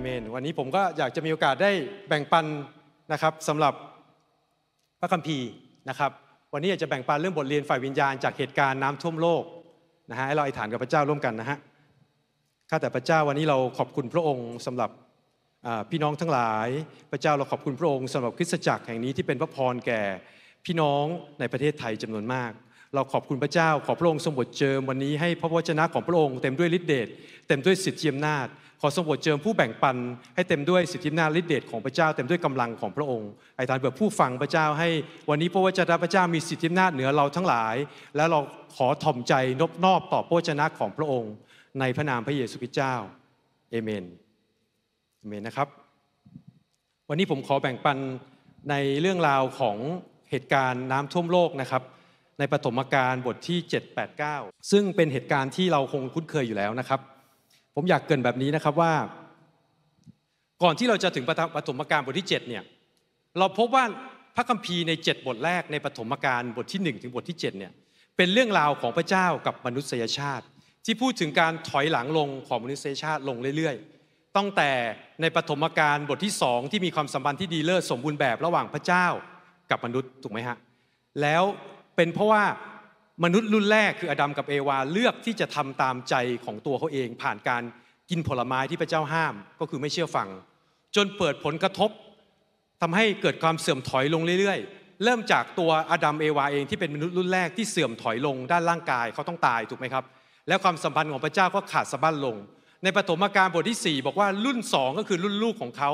เมนวันนี้ผมก็อยากจะมีโอกาสได้แบ่งปันนะครับสำหรับพระคัมภีร์นะครับวันนี้อยากจะแบ่งปันเรื่องบทเรียนฝ่ายวิญญาณจากเหตุการณ์น้ำท่วมโลกนะฮะให้เราอธิษฐานกับพระเจ้าร่วมกันนะฮะข้าแต่พระเจ้าวันนี้เราขอบคุณพระองค์สำหรับพี่น้องทั้งหลาย พระเจ้าเราขอบคุณพระองค์สำหรับคริสตจักรแห่งนี้ที่เป็นพระพรแก่พี่น้องในประเทศไทยจำนวนมาก เราขอบคุณพระเจ้าขอพระองค์ทรงบทเจิมวันนี้ให้พระวจนะของพระองค์เต็มด้วยฤทธิเดชเต็มด้วยสิทธิอำนาจขอทรงโปรดเจิมผู้แบ่งปันให้เต็มด้วยสิทธินาฤทธิเดชของพระเจ้าเต็มด้วยกำลังของพระองค์ ไอ้ทานเผื่อผู้ฟังพระเจ้าให้วันนี้พระวจนะพระเจ้ามีสิทธินาเหนือเราทั้งหลาย และเราขอถ่อมใจนบนอบต่อพระวจนะของพระองค์ ในพระนามพระเยซูคริสต์เจ้าเอเมนเอเมนนะครับวันนี้ผมขอแบ่งปันในเรื่องราวของเหตุการณ์น้ำท่วมโลกนะครับ ในปฐมกาลบทที่789 ซึ่งเป็นเหตุการณ์ที่เราคงคุ้นเคยอยู่แล้วนะครับผมอยากเกินแบบนี้นะครับว่าก่อนที่เราจะถึงปฐมกาลบทที่7เนี่ยเราพบว่าพระคัมภีร์ใน 7 บทแรกในปฐมกาลบทที่ 1 ถึงบทที่7เนี่ยเป็นเรื่องราวของพระเจ้ากับมนุษยชาติ ที่พูดถึงการถอยหลังลงของมนุษยชาติลงเรื่อยๆ ตั้งแต่ในปฐมกาลบทที่สองที่มีความสัมพันธ์ที่ดีเลิศสมบูรณ์แบบระหว่างพระเจ้ากับมนุษย์ถูกไหมฮะแล้วเป็นเพราะว่ามนุษย์รุ่นแรกคืออดัมกับเอวาเลือกที่จะทำตามใจของตัวเขาเองผ่านการกินผลไม้ที่พระเจ้าห้ามก็คือไม่เชื่อฟังจนเปิดผลกระทบ ทำให้เกิดความเสื่อมถอยลงเรื่อย ๆ เริ่มจากตัวอดัมเอวาเองที่เป็นมนุษย์รุ่นแรกที่เสื่อมถอยลงด้านร่างกายเขาต้องตายถูกไหมครับ แล้วความสัมพันธ์ของพระเจ้าก็ขาดสะบั้นลง ในปฐมกาลบทที่ 4 บอกว่ารุ่น 2 ก็คือรุ่นลูกของเขา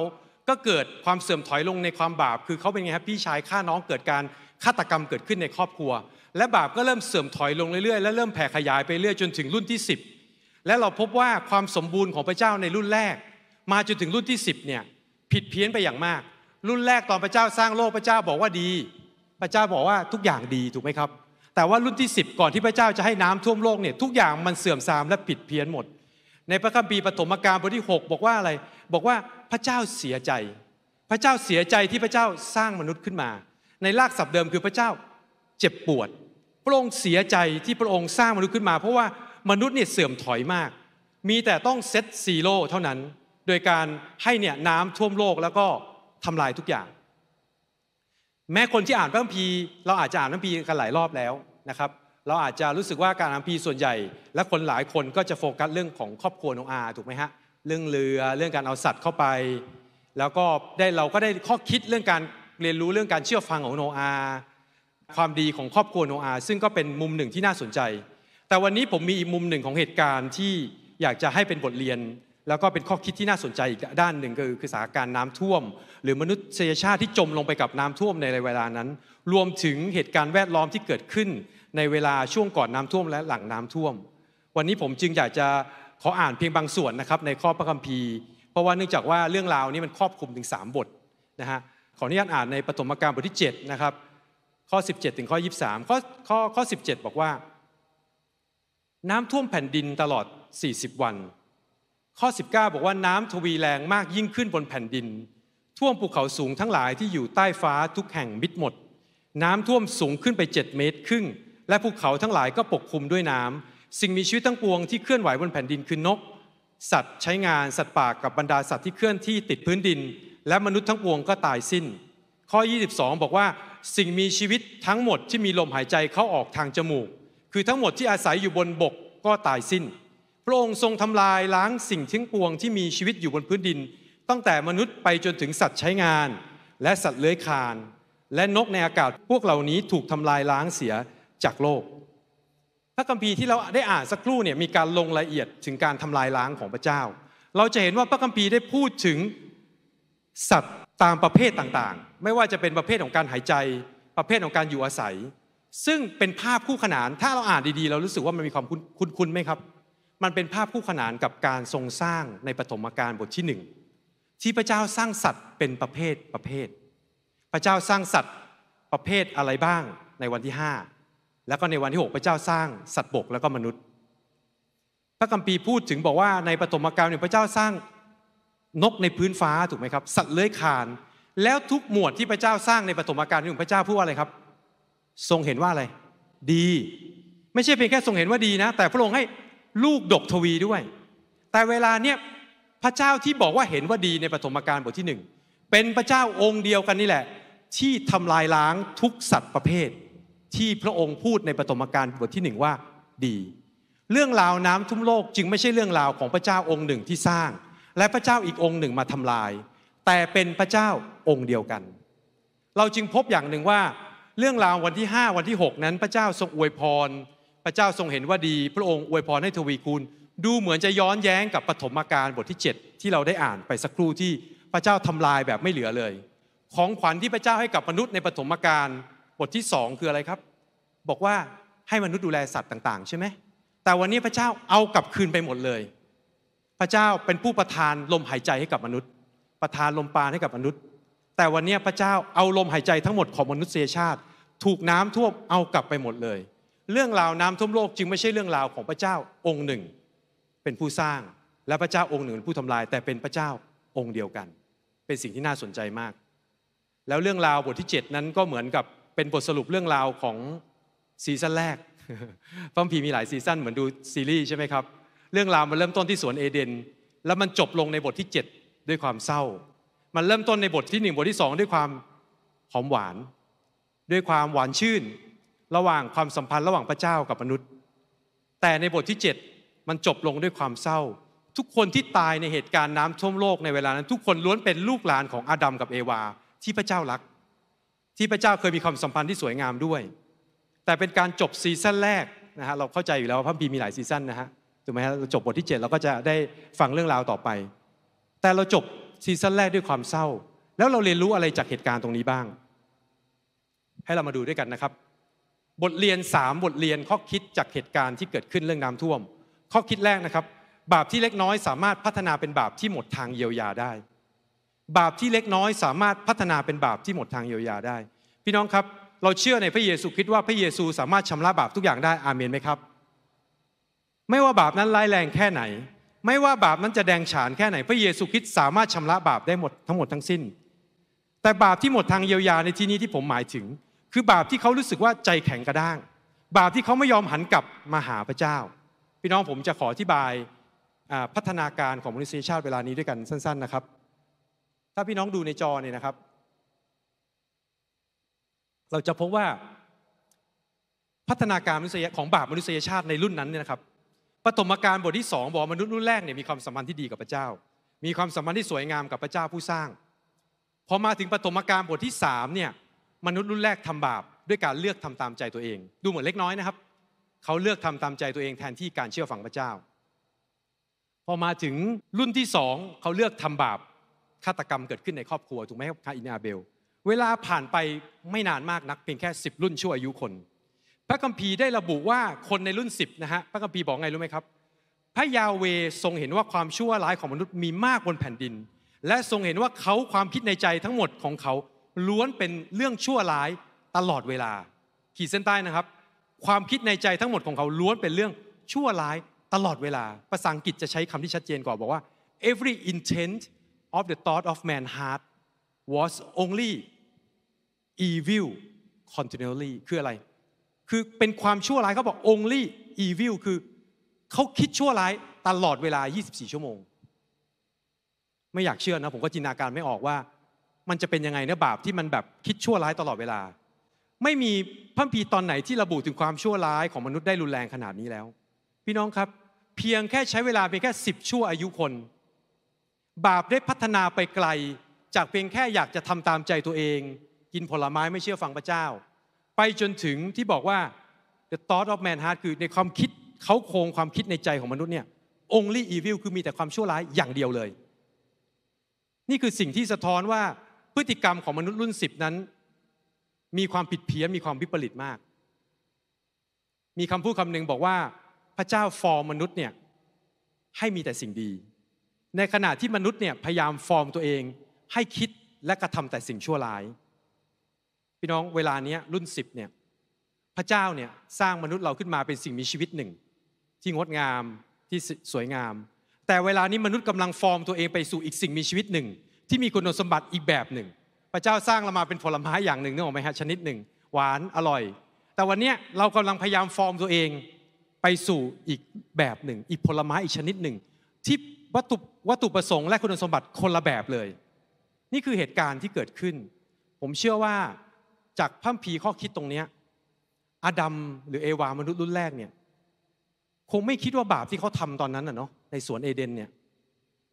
ก็เกิดความเสื่อมถอยลงในความบาป คือเขาเป็นไงครับพี่ชายฆ่าน้องเกิดการฆาตกรรมเกิดขึ้นในครอบครัวและบาปก็เริ่มเสื่อมถอยลงเรื่อยๆ และเริ่มแผ่ขยายไปเรื่อยจนถึงรุ่นที่ 10 และเราพบว่าความสมบูรณ์ของพระเจ้าในรุ่นแรก มาจนถึงรุ่นที่ 10เนี่ยผิดเพี้ยนไปอย่างมาก รุ่นแรก ตอนพระเจ้าสร้างโลกพระเจ้าบอกว่าดี พระเจ้าบอกว่าทุกอย่างดีถูกไหมครับ แต่ว่ารุ่นที่ 10 ก่อนที่พระเจ้าจะให้น้ำท่วมโลกเนี่ยทุกอย่างมันเสื่อมทรามและผิดเพี้ยนหมด ในพระคัมภีร์ปฐมกาลบทที่ 6 บอกว่าอะไรบอกว่าพระเจ้าเสียใจ พระเจ้าเสียใจที่พระเจ้าสร้างมนุษย์ขึ้นมา ในรากศัพท์เดิมคือพระเจ้าเจ็บปวดพระองค์เสียใจที่พระองค์สร้างมนุษย์ขึ้นมา เพราะว่ามนุษย์เนี่ยเสื่อมถอยมาก มีแต่ต้องเซตซีโร่เท่านั้นโดยการให้เนี่ยน้ำท่วมโลกแล้วก็ทำลายทุกอย่างแม้คนที่อ่านพระคัมภีร์เราอาจจะอ่านพระคัมภีร์กันหลายรอบแล้วนะครับเราอาจจะรู้สึกว่าการอ่านพีส่วนใหญ่ และคนหลายคนก็จะโฟกัสเรื่องของครอบครัวโนอาถูกไหมฮะเรื่องเรือเรื่องการเอาสัตว์เข้าไป แล้วก็ได้เราก็ได้ข้อคิดเรื่องการเรียนรู้เรื่องการเชื่อฟังของโนอาความดีของครอบครัวโนอาซึ่งก็เป็นมุมหนึ่งที่น่าสนใจ แต่วันนี้ผมมีอีกมุมหนึ่งของเหตุการณ์ที่อยากจะให้เป็นบทเรียน แล้วก็เป็นข้อคิดที่น่าสนใจอีกด้านหนึ่งก็คือสถานการณ์น้ำท่วม หรือมนุษยชาติที่จมลงไปกับน้ำท่วมในเวลานั้น รวมถึงเหตุการณ์แวดล้อมที่เกิดขึ้น ในเวลาช่วงก่อนน้าท่วมและหลังน้ำท่วม วันนี้ผมจึงอยากจะขออ่านเพียงบางส่วนนะครับ ในข้อพระคัมภีร์ เพราะว่าเนื่องจากว่าเรื่องราวนี้มันครอบคลุมถึง 3 บทนะฮะขออนุญาตอ่านในปฐมกาลบทที่7นะครับข้อ 17 ถึงข้อ 23ข้อข้อข้อ17 บอกว่า น้ำท่วมแผ่นดินตลอด 40 วัน ข้อ 19 บอกว่าน้ำทวีแรงมากยิ่งขึ้นบนแผ่นดิน ท่วมภูเขาสูงทั้งหลายที่อยู่ใต้ฟ้าทุกแห่งมิดหมด น้ำท่วมสูงขึ้นไป 7 เมตรครึ่งและภูเขาทั้งหลายก็ปกคลุมด้วยน้ำสิ่งมีชีวิตทั้งปวงที่เคลื่อนไหวบนแผ่นดินคือนก สัตว์ใช้งานสัตว์ป่ากับบรรดาสัตว์ที่เคลื่อนที่ติดพื้นดิน และมนุษย์ทั้งปวงก็ตายสิ้นข้อ 22 บอกว่าสิ่งมีชีวิตทั้งหมดที่มีลมหายใจเข้าออกทางจมูกคือทั้งหมดที่อาศัยอยู่บนบกก็ตายสิ้น พระองค์ทรงทำลายล้างสิ่งทิ้งปวงที่มีชีวิตอยู่บนพื้นดินตั้งแต่มนุษย์ไปจนถึงสัตว์ใช้งาน และสัตว์เลื้อยคลาน และนกในอากาศพวกเหล่านี้ถูกทำลายล้างเสียจากโลก พระคัมภีร์ที่เราได้อ่านสักครู่เนี่ยมีการลงรายละเอียดถึงการทำลายล้างของพระเจ้า เราจะเห็นว่าพระคัมภีร์ได้พูดถึงสัตว์ตามประเภทต่างๆ ไม่ว่าจะเป็นประเภทของการหายใจ ประเภทของการอยู่อาศัย ซึ่งเป็นภาพคู่ขนาน ถ้าเราอ่านดีๆ เรารู้สึกว่ามันมีความคุ้นๆ ไหมครับ มันเป็นภาพคู่ขนานกับการทรงสร้างในปฐมกาลบทที่หนึ่งที่พระเจ้าสร้างสัตว์เป็นประเภทประเภท พระเจ้าสร้างสัตว์ประเภทอะไรบ้างในวันที่ 5 แล้วก็ในวันที่ 6 พระเจ้าสร้างสัตว์บกแล้วก็มนุษย์ พระคัมภีร์พูดถึงบอกว่าในปฐมกาลเนี่ยพระเจ้าสร้างนกในพื้นฟ้าถูกไหมครับ สัตว์เลื้อยคาน แล้วทุกหมวดที่พระเจ้าสร้างในปฐมกาลของพระเจ้าพูดว่าอะไรครับ ทรงเห็นว่าอะไรดี ไม่ใช่เพียงแค่ทรงเห็นว่าดีนะ แต่พระองค์ให้ลูกดกทวีด้วย แต่เวลาเนี้ยพระเจ้าที่บอกว่าเห็นว่าดีในปฐมกาลบทที่หนึ่งเป็นพระเจ้าองค์เดียวกันนี่แหละ ที่ทำลายล้างทุกสัตว์ประเภท ที่พระองค์พูดในปฐมกาลบทที่หนึ่งว่าดี เรื่องราวน้ำทุ่มโลกจึงไม่ใช่เรื่องราวของพระเจ้าองค์หนึ่งที่สร้างและพระเจ้าอีกองค์หนึ่งมาทำลาย แต่เป็นพระเจ้าองค์เดียวกัน เราจึงพบอย่างหนึ่งว่า เรื่องราววันที่5วันที่ 6 นั้นพระเจ้าทรงอวยพรพระเจ้าทรงเห็นว่าดี พระองค์อวยพรให้ทวีคูณดูเหมือนจะย้อนแย้งกับปฐมกาลบทที่ 7 ที่เราได้อ่านไปสักครู่ที่พระเจ้าทำลายแบบไม่เหลือเลย ของขวัญที่พระเจ้าให้กับมนุษย์ในปฐมกาลบทที่สองคืออะไรครับ บอกว่าให้มนุษย์ดูแลสัตว์ต่าง ๆ ใช่ไหมแต่วันนี้พระเจ้าเอากลับคืนไปหมดเลยพระเจ้าเป็นผู้ประทานลมหายใจให้กับมนุษย์ ประทานลมปราณให้กับมนุษย์ แต่วันนี้พระเจ้าเอาลมหายใจทั้งหมดของมนุษยชาติ ถูกน้ำท่วมเอากลับไปหมดเลย เรื่องราวน้ำท่วมโลกจึงไม่ใช่เรื่องราวของพระเจ้าองค์หนึ่ง เป็นผู้สร้างและพระเจ้าองค์หนึ่งเป็นผู้ทำลาย แต่เป็นพระเจ้าองค์เดียวกัน เป็นสิ่งที่น่าสนใจมาก แล้วเรื่องราวบทที่ 7 นั้นก็เหมือนกับเป็นบทสรุปเรื่องราวของซีซั่นแรกฟัมพีมีหลายซีซั่นเหมือนดูซีรีส์ใช่ไหมครับเรื่องราวมันเริ่มต้นที่สวนเอเดน แล้วมันจบลงในบทที่ 7 ด้วยความเศร้า มันเริ่มต้นในบทที่ 1 บทที่ 2 ด้วยความหอมหวาน ด้วยความหวานชื่น ระหว่างความสัมพันธ์ระหว่างพระเจ้ากับมนุษย์ แต่ในบทที่ 7 มันจบลงด้วยความเศร้า ทุกคนที่ตายในเหตุการณ์น้ำท่วมโลกในเวลานั้น ทุกคนล้วนเป็นลูกหลานของอาดัมกับเอวาที่พระเจ้ารัก ที่พระเจ้าเคยมีความสัมพันธ์ที่สวยงามด้วย แต่เป็นการจบซีซั่นแรกนะฮะเราเข้าใจอยู่แล้วว่าพระบีมีหลายซีซั่นนะฮะถูกไหมฮะเราจบบทที่7เราก็จะได้ฟังเรื่องราวต่อไปแต่เราจบซีซั่นแรกด้วยความเศร้า แล้วเราเรียนรู้อะไรจากเหตุการณ์ตรงนี้บ้าง ให้เรามาดูด้วยกันนะครับ บทเรียน 3 บทเรียนข้อคิดจากเหตุการณ์ที่เกิดขึ้นเรื่องน้ำท่วม ข้อคิดแรกนะครับ บาปที่เล็กน้อยสามารถพัฒนาเป็นบาปที่หมดทางเยียวยาได้ บาปที่เล็กน้อย สามารถพัฒนาเป็นบาปที่หมดทางเยียวยาได้ พี่น้องครับเราเชื่อในพระเยซูคิดว่าพระเยซูสามารถชำระบาปทุกอย่างได้อาเมนไหมครับไม่ว่าบาปนั้นร้ายแรงแค่ไหน ไม่ว่าบาปนั้นจะแดงฉานแค่ไหน พระเยซูคริสต์สามารถชำระบาปได้หมดทั้งหมดทั้งสิ้น แต่บาปที่หมดทางเยียวยาในที่นี้ที่ผมหมายถึง คือบาปที่เขารู้สึกว่าใจแข็งกระด้าง บาปที่เขาไม่ยอมหันกลับมาหาพระเจ้า พี่น้องผมจะขออธิบายพัฒนาการของมนุษยชาติเวลานี้ด้วยกันสั้น ๆ นะครับ ถ้าพี่น้องดูในจอเนี่ยนะครับ เราจะพบว่าพัฒนาการมนุษยของบาปมนุษยชาติในรุ่นนั้นเนี่ยนะครับปฐมกาลบทที่สองบอกมนุษย์รุ่นแรกเนี่ยมีความสัมพันธ์ที่ดีกับพระเจ้า มีความสัมพันธ์ที่สวยงามกับพระเจ้าผู้สร้างพอมาถึงปฐมกาลบทที่สามเนี่ยมนุษย์รุ่นแรกทำบาปด้วยการเลือกทำตามใจตัวเอง ดูเหมือนเล็กน้อยนะครับเขาเลือกทำตามใจตัวเองแทนที่การเชื่อฟังพระเจ้า พอมาถึงรุ่นที่สองเขาเลือกทำบาปฆาตกรรมเกิดขึ้นในครอบครัวถูกไหมครับคาอินาเบล เวลาผ่านไปไม่นานมากนักเพียงแค่ 10 รุ่นชั่วอายุคนพระคัมภีร์ได้ระบุว่าคนในรุ่น 10นะฮะพระคัมภีร์บอกไงรู้ไหมครับพระยาเวทรงเห็นว่าความชั่วร้ายของมนุษย์มีมากบนแผ่นดิน และทรงเห็นว่าเขาความคิดในใจทั้งหมดของเขาล้วนเป็นเรื่องชั่วร้ายตลอดเวลาขีดเส้นใต้นะครับ ความคิดในใจทั้งหมดของเขาล้วนเป็นเรื่องชั่วร้าย ตลอดเวลา ภาษาอังกฤษจะใช้คำที่ชัดเจนกว่าบอกว่า every intent of the thought of man heart was only evil continually คืออะไรคือเป็นความชั่วร้ายเขาบอก only evil คือเขาคิดชั่วร้ายตลอดเวลา 24 ชั่วโมง ไม่อยากเชื่อนะผมก็จินตนาการไม่ออกว่า มันจะเป็นยังไงเนยบาปที่มันแบบคิดชั่วร้ายตลอดเวลา ไม่มีพระพีตอนไหนที่ระบุถึงความชั่วร้ายของมนุษย์ได้รุนแรงขนาดนี้แล้ว พี่น้องครับ เพียงแค่ใช้เวลาเพียงแค่สิบชั่วอายุคน บาปได้พัฒนาไปไกล จากเพียงแค่อยากจะทำตามใจตัวเองกินผลไม้ไม่เชื่อฟังพระเจ้าไปจนถึงที่บอกว่า the thought of man heart คือในความคิดเขาโครงความคิดในใจของมนุษย์เนี่ย only evil คือมีแต่ความชั่วร้ายอย่างเดียวเลย นี่คือสิ่งที่สะท้อนว่าพฤติกรรมของมนุษย์รุ่นสิบนั้นมีความผิดเพี้ยนมีความวิปริตมาก มีคำพูดคำหนึ่งบอกว่าพระเจ้าฟอร์มมนุษย์เนี่ยให้มีแต่สิ่งดี ในขณะที่มนุษย์เนี่ยพยายามฟอร์มตัวเองให้คิดและกระทำแต่สิ่งชั่วร้ายพี่น้องเวลานี้รุ่นสิบเนี่ยพระเจ้าเนี่ยสร้างมนุษย์เราขึ้นมาเป็นสิ่งมีชีวิตหนึ่ง ที่งดงามที่สวยงาม แต่เวลานี้มนุษย์กำลังฟอร์มตัวเองไปสู่อีกสิ่งมีชีวิตหนึ่ง ที่มีคุณสมบัติอีกแบบหนึ่ง พระเจ้าสร้างเรามาเป็นผลไม้อย่างหนึ่งนึกออกไหมฮะชนิดหนึ่ง หวานอร่อย แต่วันนี้เรากำลังพยายามฟอร์มตัวเองไปสู่อีกแบบหนึ่ง อีกผลไม้อีกชนิดหนึ่ง ที่วัตถุวัตถุประสงค์และคุณสมบัติคนละแบบเลย นี่คือเหตุการณ์ที่เกิดขึ้น ผมเชื่อว่าจากพัมพีข้อคิดตรงนี้ อาดัมหรือเอวามนุษย์รุ่นแรกเนี่ยคงไม่คิดว่าบาปที่เขาทำตอนนั้นน่ะเนาะในสวนเอเดนเนี่ย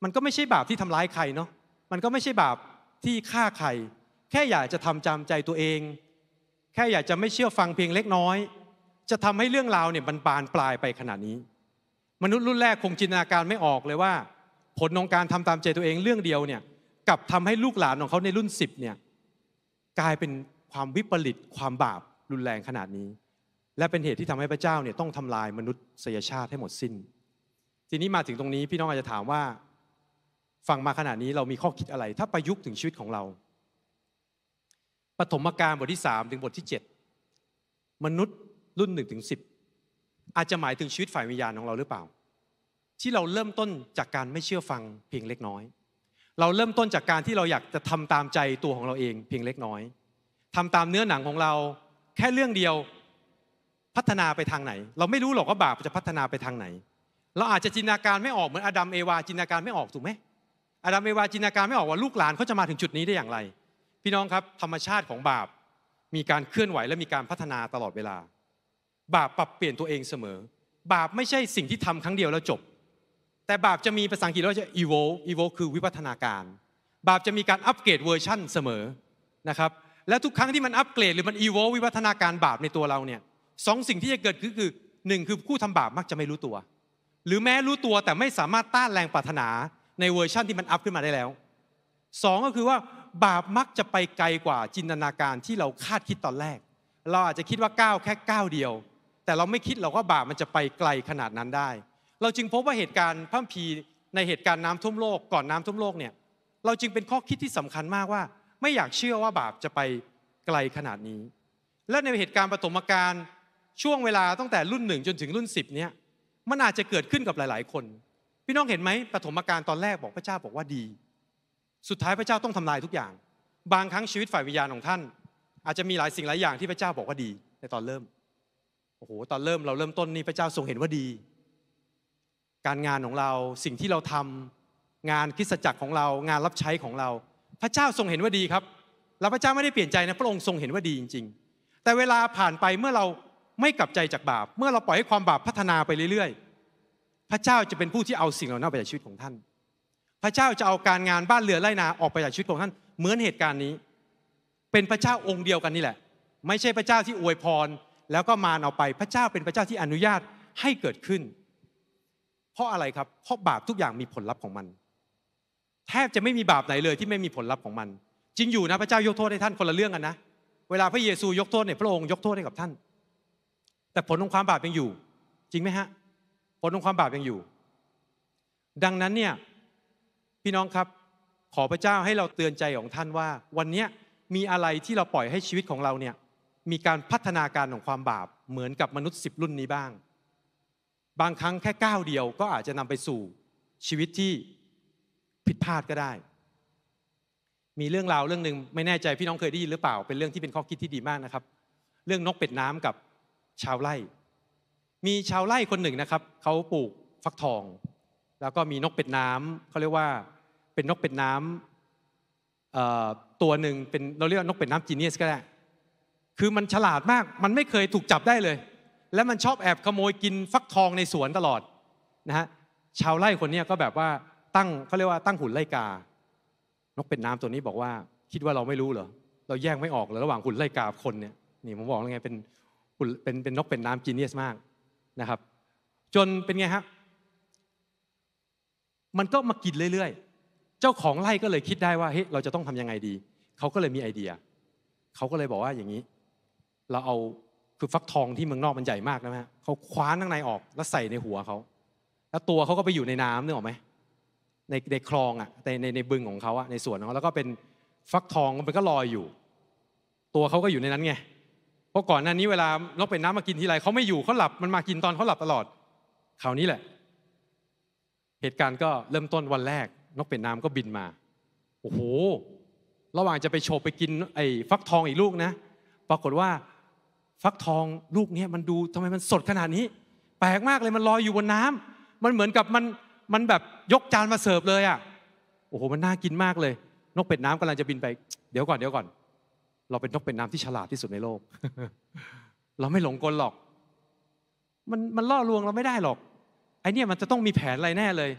มันก็ไม่ใช่บาปที่ทำร้ายใครเนาะมันก็ไม่ใช่บาปที่ฆ่าใคร แค่อยากจะทำจำใจตัวเอง แค่อยากจะไม่เชื่อฟังเพียงเล็กน้อย จะทำให้เรื่องราวเนี่ยมันบานปลายไปขนาดนี้ มนุษย์รุ่นแรก คงจินตนาการไม่ออกเลยว่า ผลของการทำตามใจตัวเองเรื่องเดียวเนี่ยกับทำให้ลูกหลานของเขาในรุ่นสิบเนี่ยกลายเป็นความวิปริตความบาปรุนแรงขนาดนี้ และเป็นเหตุที่ทำให้พระเจ้าเนี่ยต้องทำลายมนุษยชาติให้หมดสิน้น ทีนี้มาถึงตรงนี้พี่น้องอาจจะถามว่าฟังมาขนาดนี้เรามีข้อคิดอะไร ถ้าประยุกต์ถึงชีวิตของเราปฐมกาลบทที่มถึงบทที่ 7 มนุษย์รุ่นหนึ่งถึงิบอาจจะหมายถึงชีวิตฝ่ายวิญญาณของเราหรือเปล่า ที่เราเริ่มต้นจากการไม่เชื่อฟังเพียงเล็กน้อย เราเริ่มต้นจากการที่เราอยากจะทำตามใจตัวของเราเองเพียงเล็กน้อยทำตามเนื้อหนังของเราแค่เรื่องเดียวพัฒนาไปทางไหน เราไม่รู้หรอกว่าบาปจะพัฒนาไปทางไหน เราอาจจะจินตนาการไม่ออกเหมือนอดัมเอวาจินตนาการไม่ออกถูกไหมอดัมเอวาจินตนาการไม่ออกว่าลูกหลานเขาจะมาถึงจุดนี้ได้อย่างไร พี่น้องครับธรรมชาติของบาปมีการเคลื่อนไหวและมีการพัฒนาตลอดเวลา บาปปรับเปลี่ยนตัวเองเสมอ บาปไม่ใช่สิ่งที่ทำครั้งเดียวแล้วจบ แต่บาปจะมีภาษาอังกฤษเราจะ evolve evolve คือวิวัฒนาการ บาปจะมีการอัปเกรดเวอร์ชั่นเสมอนะครับและทุกครั้งที่มันอัปเกรดหรือมันอีโววิวัฒนาการบาปในตัวเราเนี่ยสองสิ่งที่จะเกิดขึ้นคือหนึ่งคือผู้ทำบาปมักจะไม่รู้ตัว หรือแม้รู้ตัวแต่ไม่สามารถต้านแรงปรารถนาในเวอร์ชั่นที่มันอัพขึ้นมาได้แล้วสองก็คือว่าบาปมักจะไปไกลกว่าจินตนาการที่เราคาดคิดตอนแรก เราอาจจะคิดว่าก้าวแค่ก้าวเดียว แต่เราไม่คิดเราก็บาปมันจะไปไกลขนาดนั้นได้ เราจึงพบว่าเหตุการณ์พัมพีในเหตุการณ์น้ำท่วมโลกก่อนน้ำท่วมโลกเนี่ยเราจึงเป็นข้อคิดที่สำคัญมากว่าไม่อยากเชื่อว่าบาปจะไปไกลขนาดนี้ และในเหตุการณ์ปฐมกาลช่วงเวลาตั้งแต่รุ่นหนึ่งจนถึงรุ่นสิบเนี่ยมันอาจจะเกิดขึ้นกับหลาย ๆ คน พี่น้องเห็นไหมปฐมกาลตอนแรกบอกพระเจ้าบอกว่าดี สุดท้ายพระเจ้าต้องทำลายทุกอย่าง บางครั้งชีวิตฝ่ายวิญญาณของท่าน อาจจะมีหลายสิ่งหลายอย่างที่พระเจ้าบอกว่าดี ในตอนเริ่มโอ้โหตอนเริ่มเราเริ่มต้นนี่พระเจ้าทรงเห็นว่าดี การงานของเราสิ่งที่เราทำงานคิดสัจจ์ของเรางานรับใช้ของเราพระเจ้าทรงเห็นว่าดีครับแล้วพระเจ้าไม่ได้เปลี่ยนใจนะพระองค์ทรงเห็นว่าดีจริง ๆ แต่เวลาผ่านไปเมื่อเราไม่กลับใจจากบาป เมื่อเราปล่อยให้ความบาปพัฒนาไปเรื่อยๆ พระเจ้าจะเป็นผู้ที่เอาสิ่งเหล่านั้นไปจากชีวิตของท่าน พระเจ้าจะเอาการงานบ้านเรือไร่นาออกไปจากชีวิตของท่าน เหมือนเหตุการณ์นี้ เป็นพระเจ้าองค์เดียวกันนี่แหละ ไม่ใช่พระเจ้าที่อวยพร แล้วก็มาเอาไปพระเจ้าเป็นพระเจ้าที่อนุญาตให้เกิดขึ้น เพราะอะไรครับเพราะบาปทุกอย่างมีผลลัพธ์ของมันแทบจะไม่มีบาปไหนเลยที่ไม่มีผลลัพธ์ของมัน จริงอยู่นะพระเจ้ายกโทษให้ท่านคนละเรื่องกันนะเวลาพระเยซูยกโทษเนี่ยพระองค์ยกโทษให้กับท่าน แต่ผลของความบาปยังอยู่ จริงไหมฮะ ผลของความบาปยังอยู่ ดังนั้นเนี่ยพี่น้องครับขอพระเจ้าให้เราเตือนใจของท่านว่า วันนี้มีอะไรที่เราปล่อยให้ชีวิตของเราเนี่ยมีการพัฒนาการของความบาปเหมือนกับมนุษย์สิบรุ่นนี้บ้างบางครั้งแค่ก้าวเดียวก็อาจจะนำไปสู่ชีวิตที่ผิดพลาดก็ได้ มีเรื่องราวเรื่องหนึ่งไม่แน่ใจพี่น้องเคยได้ยินหรือเปล่าเป็นเรื่องที่เป็นข้อคิดที่ดีมากนะครับ เรื่องนกเป็ดน้ำกับชาวไร่มีชาวไร่คนหนึ่งนะครับเขาปลูกฟักทอง แล้วก็มีนกเป็ดน้ำเขาเรียกว่าเป็นนกเป็ดน้ำตัวหนึ่งเป็นเราเรียกนกเป็ดน้ำจีเนียสก็ได้ คือมันฉลาดมากมันไม่เคยถูกจับได้เลย และมันชอบแอบขโมยกินฟักทองในสวนตลอดนะฮะชาวไร่คนนี้ก็แบบว่าตั้งเขาเรียกว่าตั้งหุ่นไล่กา นกเป็ดน้ำตัวนี้บอกว่า คิดว่าเราไม่รู้เหรอ เราแยกไม่ออกเลยระหว่างหุ่นไล่กาคนเนี่ยนี่ผมบอกแล้วไงเป็นหุ่นเป็นเป็นนกเป็ดน้ำจีเนียสมากนะครับ จนเป็นไงฮะมันก็มากินเรื่อยๆเจ้าของไล่ก็เลยคิดได้ว่าเฮ้ยเราจะต้องทํำยังไงดีเขาก็เลยมีไอเดียเขาก็เลยบอกว่าอย่างนี้ เราเอาคือฟักทองที่เมืองนอกมันใหญ่มากนะฮะเขาคว้าข้างในออกแล้วใส่ในหัวเขาแล้วตัวเขาก็ไปอยู่ในน้ำนึกออกไหมในในคลองอ่ะในในในบึงของเขาอ่ะในสวนของเขาแล้วก็เป็นฟักทองมันก็ลอยอยู่ ตัวเขาก็อยู่ในนั้นไงเพราะก่อนหน้านี้เวลานกเป็นน้ำมากินทีไรเขาไม่อยู่เขาหลับมันมากินตอนเขาหลับตลอดคราวนี้แหละ เหตุการณ์ก็เริ่มต้นวันแรกนกเป็นน้ำก็บินมาโอ้โหระหว่างจะไปโฉบไปกิน ไอ้ฟักทองอีกลูกนะ ปรากฏว่า ฟักทองลูกนี้มันดูทำไมมันสดขนาดนี้ แปลกมากเลยมันลอยอยู่บนน้ำ มันเหมือนกับมันมันแบบยกจานมาเสิร์ฟเลยอ่ะ โอ้โห มันน่ากินมากเลย นกเป็ดน้ำกำลังจะบินไป เดี๋ยวก่อน เดี๋ยวก่อน เราเป็นนกเป็ดน้ำที่ฉลาดที่สุดในโลก เราไม่หลงกลหรอก มันมันล่อลวงเราไม่ได้หรอก ไอเนี่ยมันจะต้องมีแผนอะไรแน่เลย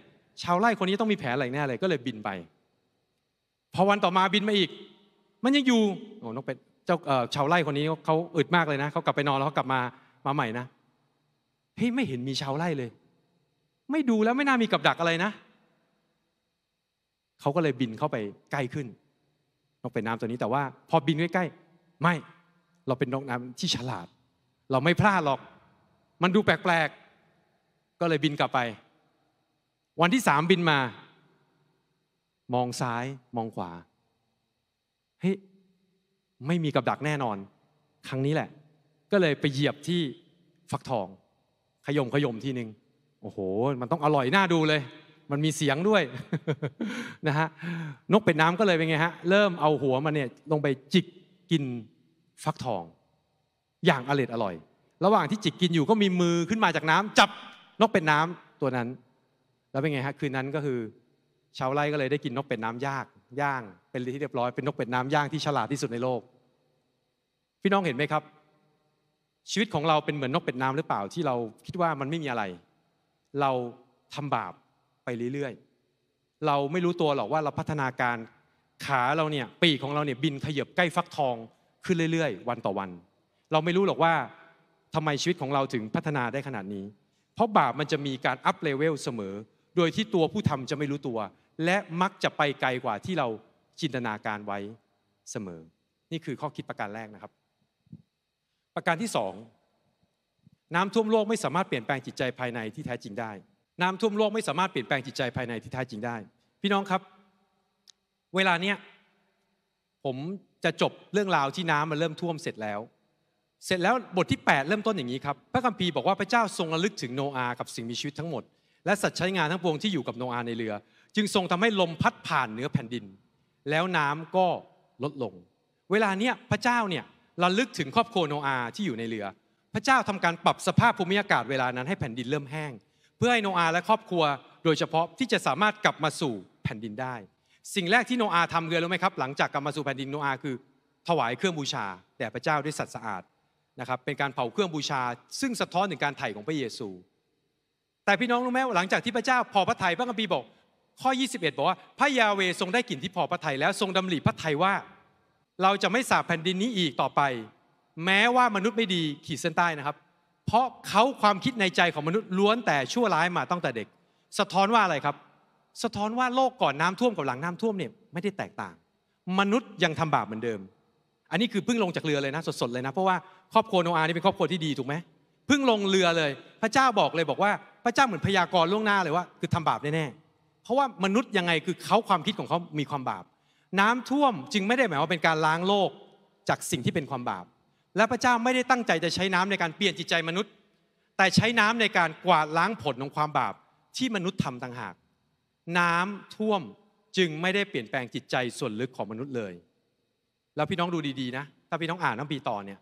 ชาวไร่คนนี้ต้องมีแผนอะไรแน่เลย ก็เลยบินไป พอวันต่อมาบินมาอีก มันยังอยู่ โอ้ นกเป็ด เจ้าชาวไร่คนนี้เขาอึดมากเลยนะเขากลับไปนอนแล้วเขากลับมา มาใหม่นะ เฮ้ย ไม่เห็นมีชาวไร่เลยไม่ดูแล้วไม่น่ามีกับดักอะไรนะ เขาก็เลยบินเข้าไปใกล้ขึ้น นกเป็นน้ำตัวนี้แต่ว่าพอบินใกล้ๆ ไม่ เราเป็นนกน้ำที่ฉลาด เราไม่พลาดหรอก มันดูแปลกๆ ก็เลยบินกลับไป วันที่สามบินมา มองซ้ายมองขวา เฮ้ย ไม่มีกับดักแน่นอน ครั้งนี้แหละ ก็เลยไปเหยียบที่ฟักทองขยมขยมทีหนึ่งโอ้โห มันต้องอร่อยน่าดูเลย มันมีเสียงด้วยนะฮะ นกเป็ดน้ำก็เลยเป็นไงฮะ เริ่มเอาหัวมันเนี่ยลงไปจิกกินฟักทอง อย่างอร่อยอร่อย ระหว่างที่จิกกินอยู่ก็มีมือขึ้นมาจากน้ำจับนกเป็ดน้ำตัวนั้น แล้วเป็นไงฮะ คืนนั้นก็คือชาวไร่ก็เลยได้กินนกเป็ดน้ำยากย่างเป็นที่เรียบร้อย เป็นนกเป็ดน้ำย่างที่ฉลาดที่สุดในโลก พี่น้องเห็นไหมครับ ชีวิตของเราเป็นเหมือนนกเป็ดน้ำหรือเปล่าที่เราคิดว่ามันไม่มีอะไรเราทำบาปไปเรื่อยๆ เราไม่รู้ตัวหรอกว่าเราพัฒนาการขาเราเนี่ยปีกของเราเนี่ยบินขยับใกล้ฟักทองขึ้นเรื่อยๆ วันต่อวัน เราไม่รู้หรอกว่าทำไมชีวิตของเราถึงพัฒนาได้ขนาดนี้ เพราะบาปมันจะมีการอัพเลเวลเสมอ โดยที่ตัวผู้ทำจะไม่รู้ตัว และมักจะไปไกลกว่าที่เราจินตนาการไว้เสมอ นี่คือข้อคิดประการแรกนะครับ ประการที่สองน้ำท่วมโลกไม่สามารถเปลี่ยนแปลงจิตใจภายในที่แท้จริงได้ น้ำท่วมโลกไม่สามารถเปลี่ยนแปลงจิตใจภายในที่แท้จริงได้ พี่น้องครับ เวลาเนี้ยผมจะจบเรื่องราวที่น้ำมันเริ่มท่วมเสร็จแล้ว เสร็จแล้วบทที่8เริ่มต้นอย่างนี้ครับ พระคัมภีร์บอกว่าพระเจ้าทรงระลึกถึงโนอาห์กับสิ่งมีชีวิตทั้งหมดและสัตว์ใช้งานทั้งปวงที่อยู่กับโนอาห์ในเรือ จึงทรงทำให้ลมพัดผ่านเหนือแผ่นดิน แล้วน้ำก็ลดลง เวลาเนี้ยพระเจ้าเนี่ยระลึกถึงครอบครัวโนอาห์ที่อยู่ในเรือพระเจ้าทำการปรับสภาพภูมิอากาศเวลานั้นให้แผ่นดินเริ่มแห้ง เพื่อให้โนอาและครอบครัว โดยเฉพาะที่จะสามารถกลับมาสู่แผ่นดินได้ สิ่งแรกที่โนอาทำเรือรู้ไหมครับหลังจากกลับมาสู่แผ่นดินโนอาคือถวายเครื่องบูชาแด่พระเจ้าด้วยสัตว์สะอาดนะครับเป็นการเผาเครื่องบูชา ซึ่งสะท้อนถึงการไถ่ของพระเยซู แต่พี่น้องรู้ไหมหลังจากที่พระเจ้าพอพระทัยพระคัมภีร์บอก ข้อ 21บอกว่าพระยาเวทรงได้กลิ่นที่พอพระทัยแล้วทรงดำริพระทัยว่า เราจะไม่สาบแผ่นดินนี้อีกต่อไปแม้ว่ามนุษย์ไม่ดีขีดเส้นใต้นะครับ เพราะเขาความคิดในใจของมนุษย์ล้วนแต่ชั่วร้ายมาตั้งแต่เด็ก สะท้อนว่าอะไรครับ สะท้อนว่าโลกก่อนน้าท่วมกับหลังน้ำท่วมเนี่ยไม่ได้แตกต่าง มนุษย์ยังทำบาปเหมือนเดิม อันนี้คือเพิ่งลงจากเรือเลยนะสดๆเลยนะเพราะว่าครอบครัวโนอาห์นี่เป็นครอบครัวที่ดีถูกไหมเพิ่งลงเรือเลย พระเจ้าบอกเลยบอกว่า พระเจ้าเหมือนพยากรณ์ล่วงหน้าเลยว่าคือทำบาปแน่ๆเพราะว่ามนุษย์ยังไงคือเขาความคิดของเขามีความบาป น้ำท่วมจึงไม่ได้หมายว่าเป็นการล้างโลกจากสิ่งที่เป็นความบาปและพระเจ้าไม่ได้ตั้งใจจะใช้น้ำในการเปลี่ยนจิตใจมนุษย์ แต่ใช้น้ำในการกวาดล้างผลของความบาป ที่มนุษย์ทำต่างหาก น้ำท่วมจึงไม่ได้เปลี่ยนแปลงจิตใจส่วนลึกของมนุษย์เลย แล้วพี่น้องดูดีๆนะถ้าพี่น้องอ่านน้ำปีต่อเนี่ย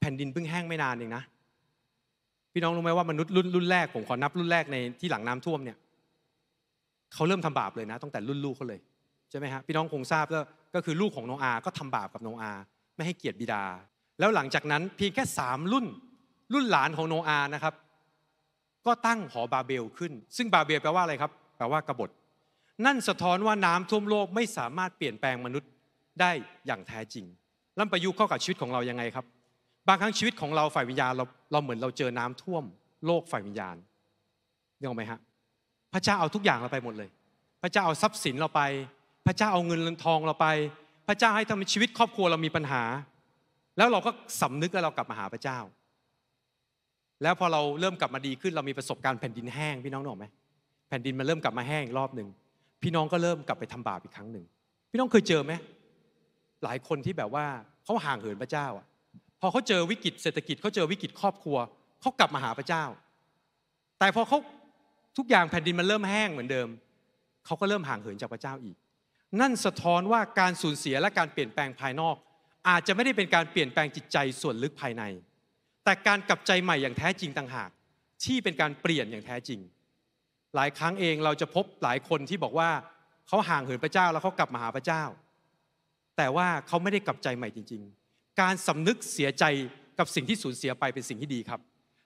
แผ่นดินเพิ่งแห้งไม่นานเองนะพี่น้องรู้ไหมว่ามนุษย์รุ่นรุ่นแรกผมขอนับรุ่นแรกในที่หลังน้ำท่วมเนี่ยเขาเริ่มทำบาปเลยนะตั้งแต่รุ่นลูกเขาเลยใช่ไหมฮะพี่น้องคงทราบแล้วก็คือลูกของโนอาก็ทำบาปกับโนอา ไม่ให้เกียรติบิดาแล้วหลังจากนั้นเพียงแค่สามรุ่นรุ่นหลานของโนอาห์นะครับ ก็ตั้งหอบาเบลขึ้น ซึ่งบาเบลแปลว่าอะไรครับแปลว่ากบฏ นั่นสะท้อนว่าน้ำท่วมโลกไม่สามารถเปลี่ยนแปลงมนุษย์ได้อย่างแท้จริงแล้วประยุกต์เข้ากับชีวิตของเรายังไงครับ บางครั้งชีวิตของเราฝ่ายวิญญาณเราเราเหมือนเราเจอน้ำท่วมโลกฝ่ายวิญญาณนี่ออกไหมฮะพระเจ้าเอาทุกอย่างเราไปหมดเลย พระเจ้าเอาทรัพย์สินเราไป พระเจ้าเอาเงินทองเราไป พระเจ้าให้ทำให้ชีวิตครอบครัวเรามีปัญหาแล้วเราก็สำนึกแล้วเรากลับมาหาพระเจ้า แล้วพอเราเริ่มกลับมาดีขึ้นเรามีประสบการณ์แผ่นดินแห้ง พี่น้องหนอกไหม แผ่นดินมันเริ่มกลับมาแห้งรอบหนึ่ง พี่น้องก็เริ่มกลับไปทำบาปอีกครั้งหนึ่ง พี่น้องเคยเจอไหม หลายคนที่แบบว่าเขาห่างเหินพระเจ้าอ่ะ พอเขาเจอวิกฤตเศรษฐกิจเขาเจอวิกฤตครอบครัว เขากลับมาหาพระเจ้า แต่พอเขาทุกอย่างแผ่นดินมันเริ่มแห้งเหมือนเดิม เขาก็เริ่มห่างเหินจากพระเจ้าอีก นั่นสะท้อนว่าการสูญเสียและการเปลี่ยนแปลงภายนอกอาจจะไม่ได้เป็นการเปลี่ยนแปลงจิตใจส่วนลึกภายใน แต่การกลับใจใหม่อย่างแท้จริงต่างหาก ที่เป็นการเปลี่ยนอย่างแท้จริง หลายครั้งเองเราจะพบหลายคนที่บอกว่าเขาห่างเหินพระเจ้าแล้วเขากลับมาหาพระเจ้า แต่ว่าเขาไม่ได้กลับใจใหม่จริง ๆ การสำนึกเสียใจกับสิ่งที่สูญเสียไปเป็นสิ่งที่ดีครับ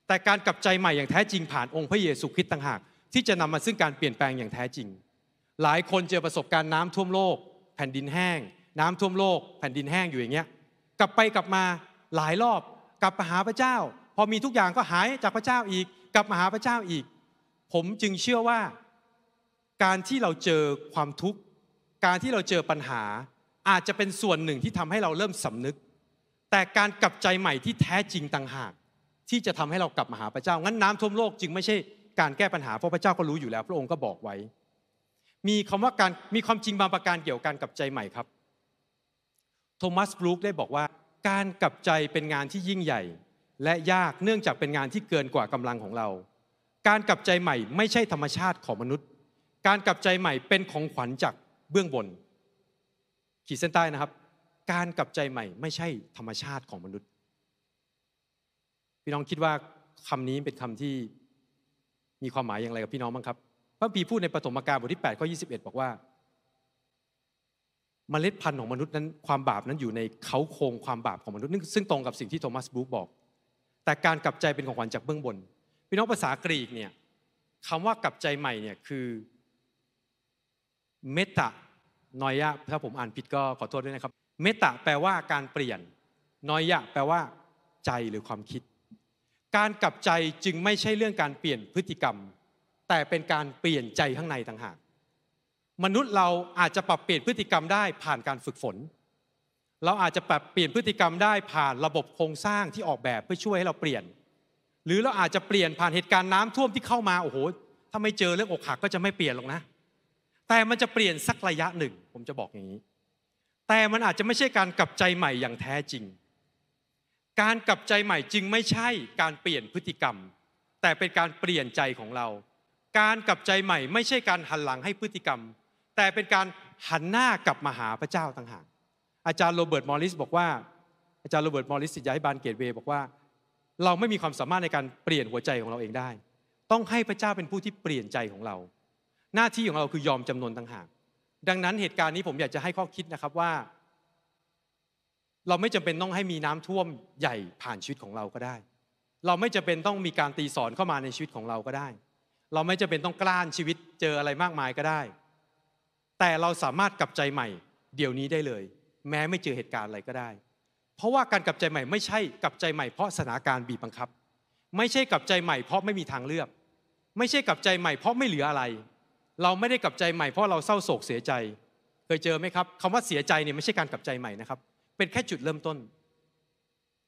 แต่การกลับใจใหม่อย่างแท้จริงผ่านองค์พระเยซูคริสต์ต่างหาก ที่จะนำมาซึ่งการเปลี่ยนแปลงอย่างแท้จริง หลายคนเจอประสบการณ์น้ำท่วมโลกแผ่นดินแห้งน้ำท่วมโลกแผ่นดินแห้งอยู่อย่างเงี้ยกลับไปกลับมาหลายรอบกลับมาหาพระเจ้า พอมีทุกอย่างก็หายจากพระเจ้าอีก กลับมาหาพระเจ้าอีก ผมจึงเชื่อว่าการที่เราเจอความทุกข์ การที่เราเจอปัญหา อาจจะเป็นส่วนหนึ่งที่ทำให้เราเริ่มสำนึก แต่การกลับใจใหม่ที่แท้จริงต่างหาก ที่จะทำให้เรากลับมาหาพระเจ้างั้นน้ำท่วมโลกจึงไม่ใช่การแก้ปัญหาเพราะพระเจ้าก็รู้อยู่แล้ว พระองค์ก็บอกไว้ มีคำว่าการมีความจริงบางประการเกี่ยวกับการกลับใจใหม่ครับโทมัสบรูคได้บอกว่า การกลับใจเป็นงานที่ยิ่งใหญ่ และยากเนื่องจากเป็นงานที่เกินกว่ากำลังของเรา การกลับใจใหม่ไม่ใช่ธรรมชาติของมนุษย์ การกลับใจใหม่เป็นของขวัญจากเบื้องบน ขีดเส้นใต้นะครับ การกลับใจใหม่ไม่ใช่ธรรมชาติของมนุษย์ พี่น้องคิดว่าคำนี้เป็นคำที่มีความหมายอย่างไรกับพี่น้องบ้างครับพระพีพูดในปฐมกาลบทที่8ข้อ21 บอกว่ามเมล็ดพันธุ์ของมนุษย์นั้นความบาปนั้นอยู่ในเขาโครงความบาปของมนุษย์ซึ่งตรงกับสิ่งที่โทมัสบุ๊กบอก แต่การกลับใจเป็นของขวัญจากเบื้องบนพี่น้องภาษากรีกเนี่ยคำว่ากลับใจใหม่เนี่ยคือ เมตานอยะถ้าผมอ่านผิดก็ขอโทษด้วยนะครับเมตาแปลว่าการเปลี่ยนนอยะแปลว่า ใจหรือความคิด การกลับใจจึงไม่ใช่เรื่องการเปลี่ยนพฤติกรรม แต่เป็นการเปลี่ยนใจข้างในต่างหากมนุษย์เราอาจจะปรับเปลี่ยนพฤติกรรมได้ผ่านการฝึกฝน เราอาจจะปรับเปลี่ยนพฤติกรรมได้ผ่านระบบโครงสร้างที่ออกแบบเพื่อช่วยให้เราเปลี่ยน หรือเราอาจจะเปลี่ยนผ่านเหตุการณ์น้ำท่วมที่เข้ามา โอ้โห ถ้าไม่เจอเรื่องอกหักก็จะไม่เปลี่ยนหรอกนะ แต่มันจะเปลี่ยนสักระยะหนึ่ง ผมจะบอกอย่างนี้ แต่มันอาจจะไม่ใช่การกลับใจใหม่อย่างแท้จริง การกลับใจใหม่จึงไม่ใช่การเปลี่ยนพฤติกรรม แต่เป็นการเปลี่ยนใจของเรา การกลับใจใหม่ ไม่ใช่การหันหลังให้พฤติกรรมแต่เป็นการหันหน้ากลับมาหาพระเจ้าต่างหากอาจารย์โรเบิร์ตมอริสบอกว่าอาจารย์โรเบิร์ตมอริสสิทธิยาธบานเกตเวบอกว่า เราไม่มีความสามารถในการเปลี่ยนหัวใจของเราเองได้ ต้องให้พระเจ้าเป็นผู้ที่เปลี่ยนใจของเรา หน้าที่ของเราคือยอมจำนนต่างหากดังนั้นเหตุการณ์นี้ผมอยากจะให้ข้อคิดนะครับว่า เราไม่จำเป็นต้องให้มีน้ำท่วมใหญ่ผ่านชีวิตของเราก็ได้ เราไม่จำเป็นต้องมีการตีสอนเข้ามาในชีวิตของเราก็ได้ เราไม่จำเป็นต้องกล้านชีวิตเจออะไรมากมายก็ได้แต่เราสามารถกลับใจใหม่เดี๋ยวนี้ได้เลย แม้ไม่เจอเหตุการณ์อะไรก็ได้ เพราะว่าการกลับใจใหม่ไม่ใช่กลับใจใหม่เพราะสถานการณ์บีบบังคับ ไม่ใช่กลับใจใหม่เพราะไม่มีทางเลือก ไม่ใช่กลับใจใหม่เพราะไม่เหลืออะไร เราไม่ได้กลับใจใหม่เพราะเราเศร้าโศกเสียใจ เคยเจอไหมครับคำว่าเสียใจเนี่ยไม่ใช่การกลับใจใหม่นะครับ เป็นแค่จุดเริ่มต้น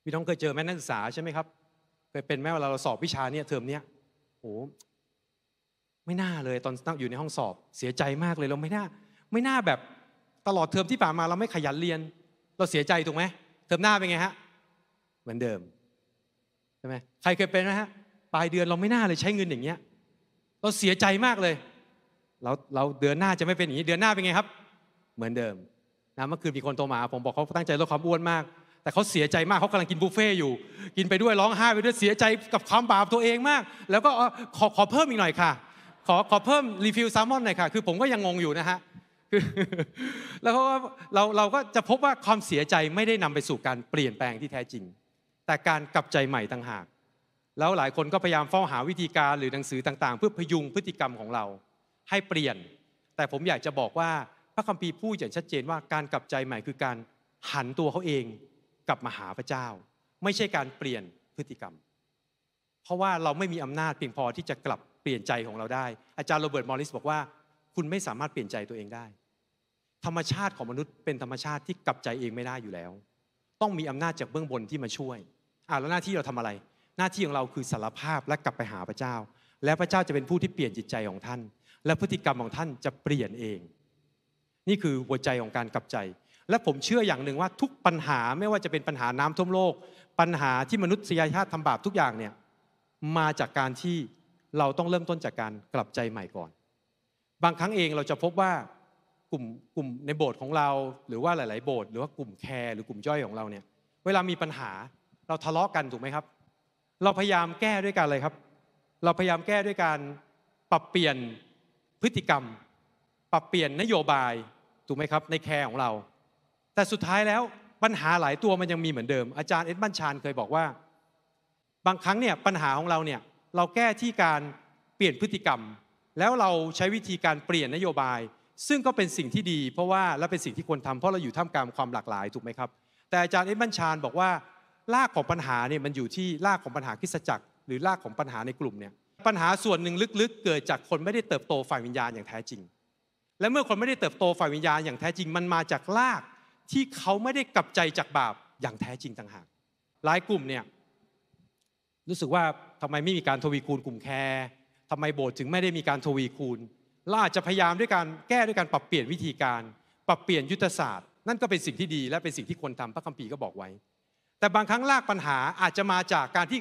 พี่น้องเคยเจอแม่นักศึกษาใช่ไหมครับเคยเป็นแม่เวลาเราสอบวิชาเนี่ยเทอมเนี้ยโหไม่น่าเลยตอนนั่งอยู่ในห้องสอบเสียใจมากเลยเราไม่น่าไม่น่าแบบตลอดเทอมที่ผ่านมาเราไม่ขยันเรียนเราเสียใจถูกไหมเทอมหน้าเป็นไงฮะเหมือนเดิมใช่ไหมใครเคยเป็นไหมฮะปลายเดือนเราไม่น่าเลยใช้เงินอย่างเงี้ยเราเสียใจมากเลยเราเราเดือนหน้าจะไม่เป็นอย่างนี้เดือนหน้าเป็นไงครับ เหมือนเดิมนะเมื่อคืนมีคนโทรมาผมบอกเขาตั้งใจลดความอ้วนมาก แต่เขาเสียใจมากเขากำลังกินบุฟเฟ่อยู่กินไปด้วยร้องไห้ไปด้วย เสียใจกับความบาปตัวเองมาก แล้วก็ขอขอเพิ่มอีกหน่อยค่ะ ขอขอเพิ่มรีฟิลแซลมอนหน่อยค่ะคือผมก็ยังงงอยู่นะฮะแล้วเราเราเราก็จะพบว่าความเสียใจไม่ได้นำไปสู่การเปลี่ยนแปลงที่แท้จริง แต่การกลับใจใหม่ต่างหาก แล้วหลายคนก็พยายามเฝ้าหาวิธีการหรือหนังสือต่างๆ เพื่อพยุงพฤติกรรมของเรา ให้เปลี่ยน แต่ผมอยากจะบอกว่าพระคัมภีร์พูดอย่างชัดเจนว่า การกลับใจใหม่คือการหันตัวเขาเองกลับมาหาพระเจ้า ไม่ใช่การเปลี่ยนพฤติกรรม เพราะว่าเราไม่มีอำนาจเพียงพอที่จะกลับเปลี่ยนใจของเราได้ อาจารย์โรเบิร์ตมอริสบอกว่า คุณไม่สามารถเปลี่ยนใจตัวเองได้ธรรมชาติของมนุษย์เป็นธรรมชาติที่กลับใจเองไม่ได้อยู่แล้ว ต้องมีอำนาจจากเบื้องบนที่มาช่วยอ่าแล้วหน้าที่เราทำอะไร หน้าที่ของเราคือสารภาพและกลับไปหาพระเจ้า และพระเจ้าจะเป็นผู้ที่เปลี่ยนจิตใจของท่าน และพฤติกรรมของท่านจะเปลี่ยนเอง นี่คือหัวใจของการกลับใจ และผมเชื่ออย่างหนึ่งว่า ทุกปัญหาไม่ว่าจะเป็นปัญหาน้ำท่วมโลก ปัญหาที่มนุษยชาติทำบาปทุกอย่างเนี่ย มาจากการที่เราต้องเริ่มต้นจากการกลับใจใหม่ก่อน บางครั้งเองเราจะพบว่ากลุ่มกลุ่มในโบสถ์ของเราหรือว่าหลายๆโบสถ์หรือว่ากลุ่มแคร์หรือกลุ่มย่อยของเราเนี่ยเวลามีปัญหาเราทะเลาะกันถูกไหมครับ เราพยายามแก้ด้วยกันเลยครับ เราพยายามแก้ด้วยการปรับเปลี่ยนพฤติกรรม ปรับเปลี่ยนนโยบายถูกไหมครับในแคร์ของเรา แต่สุดท้ายแล้วปัญหาหลายตัวมันยังมีเหมือนเดิมอาจารย์เอ็ดบันชานเคยบอกว่า บางครั้งเนี่ยปัญหาของเราเนี่ยเราแก้ที่การเปลี่ยนพฤติกรรม แล้วเราใช้วิธีการเปลี่ยนนโยบายซึ่งก็เป็นสิ่งที่ดี เพราะว่าและเป็นสิ่งที่ควรทำเพราะเราอยู่ท่ามกลางความหลากหลายถูกไหมครับ แต่อาจารย์เอ็ดบัญชานบอกว่า รากของปัญหาเนี่ยมันอยู่ที่รากของปัญหาคิสจักร หรือรากของปัญหาในกลุ่มเนี่ยปัญหาส่วนหนึ่งลึกๆ เกิดจากคนไม่ได้เติบโตฝ่ายวิญญาณอย่างแท้จริง และเมื่อคนไม่ได้เติบโตฝ่ายวิญญาณอย่างแท้จริงมันมาจากรากที่เขาไม่ได้กลับใจจากบาปอย่างแท้จริงต่างหากหลายกลุ่มเนี่ยรู้สึกว่าทำไมไม่มีการทวีคูณกลุ่มแคร์ทำไมโบสถ์ถึงไม่ได้มีการทวีคูณล่าจะพยายามด้วยการแก้ด้วยการปรับเปลี่ยนวิธีการปรับเปลี่ยนยุทธศาสตร์ นั่นก็เป็นสิ่งที่ดีและเป็นสิ่งที่ควรทำพระคัมภีร์ก็บอกไว้ แต่บางครั้งลากปัญหาอาจจะมาจากการที่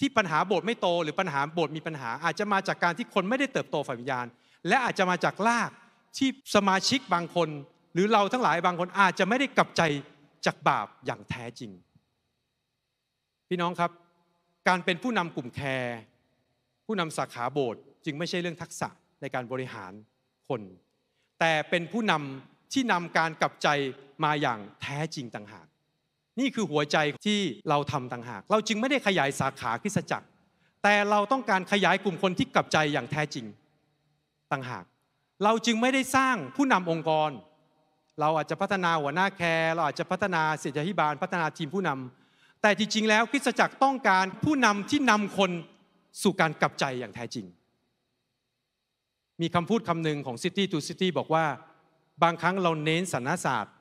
ที่ปัญหาโบสถ์ไม่โตหรือปัญหาโบสถ์มีปัญหา อาจจะมาจากการที่คนไม่ได้เติบโตฝ่ายวิญญาณและอาจจะมาจากลากที่สมาชิกบางคน หรือเราทั้งหลายบางคนอาจจะไม่ได้กลับใจจากบาปอย่างแท้จริง พี่น้องครับ การเป็นผู้นำกลุ่มแคร์ผู้นำสาขาโบสถ์จึงไม่ใช่เรื่องทักษะในการบริหารคน แต่เป็นผู้นำที่นำการกลับใจมาอย่างแท้จริงต่างหาก นี่คือหัวใจที่เราทำต่างหาก เราจึงไม่ได้ขยายสาขาคริสตจักร แต่เราต้องการขยายกลุ่มคนที่กลับใจอย่างแท้จริงต่างหาก เราจึงไม่ได้สร้างผู้นำองค์กร เราอาจจะพัฒนาหัวหน้าแคร์เราอาจจะพัฒนาเศรษฐาธิบาล พัฒนาทีมผู้นำแต่จริงๆแล้วคริสตจักรต้องการผู้นำที่นำคนสู่การกลับใจอย่างแท้จริงมีคำพูดคำหนึ่งของ City to City บอกว่าบางครั้งเราเน้นสารศาสตร์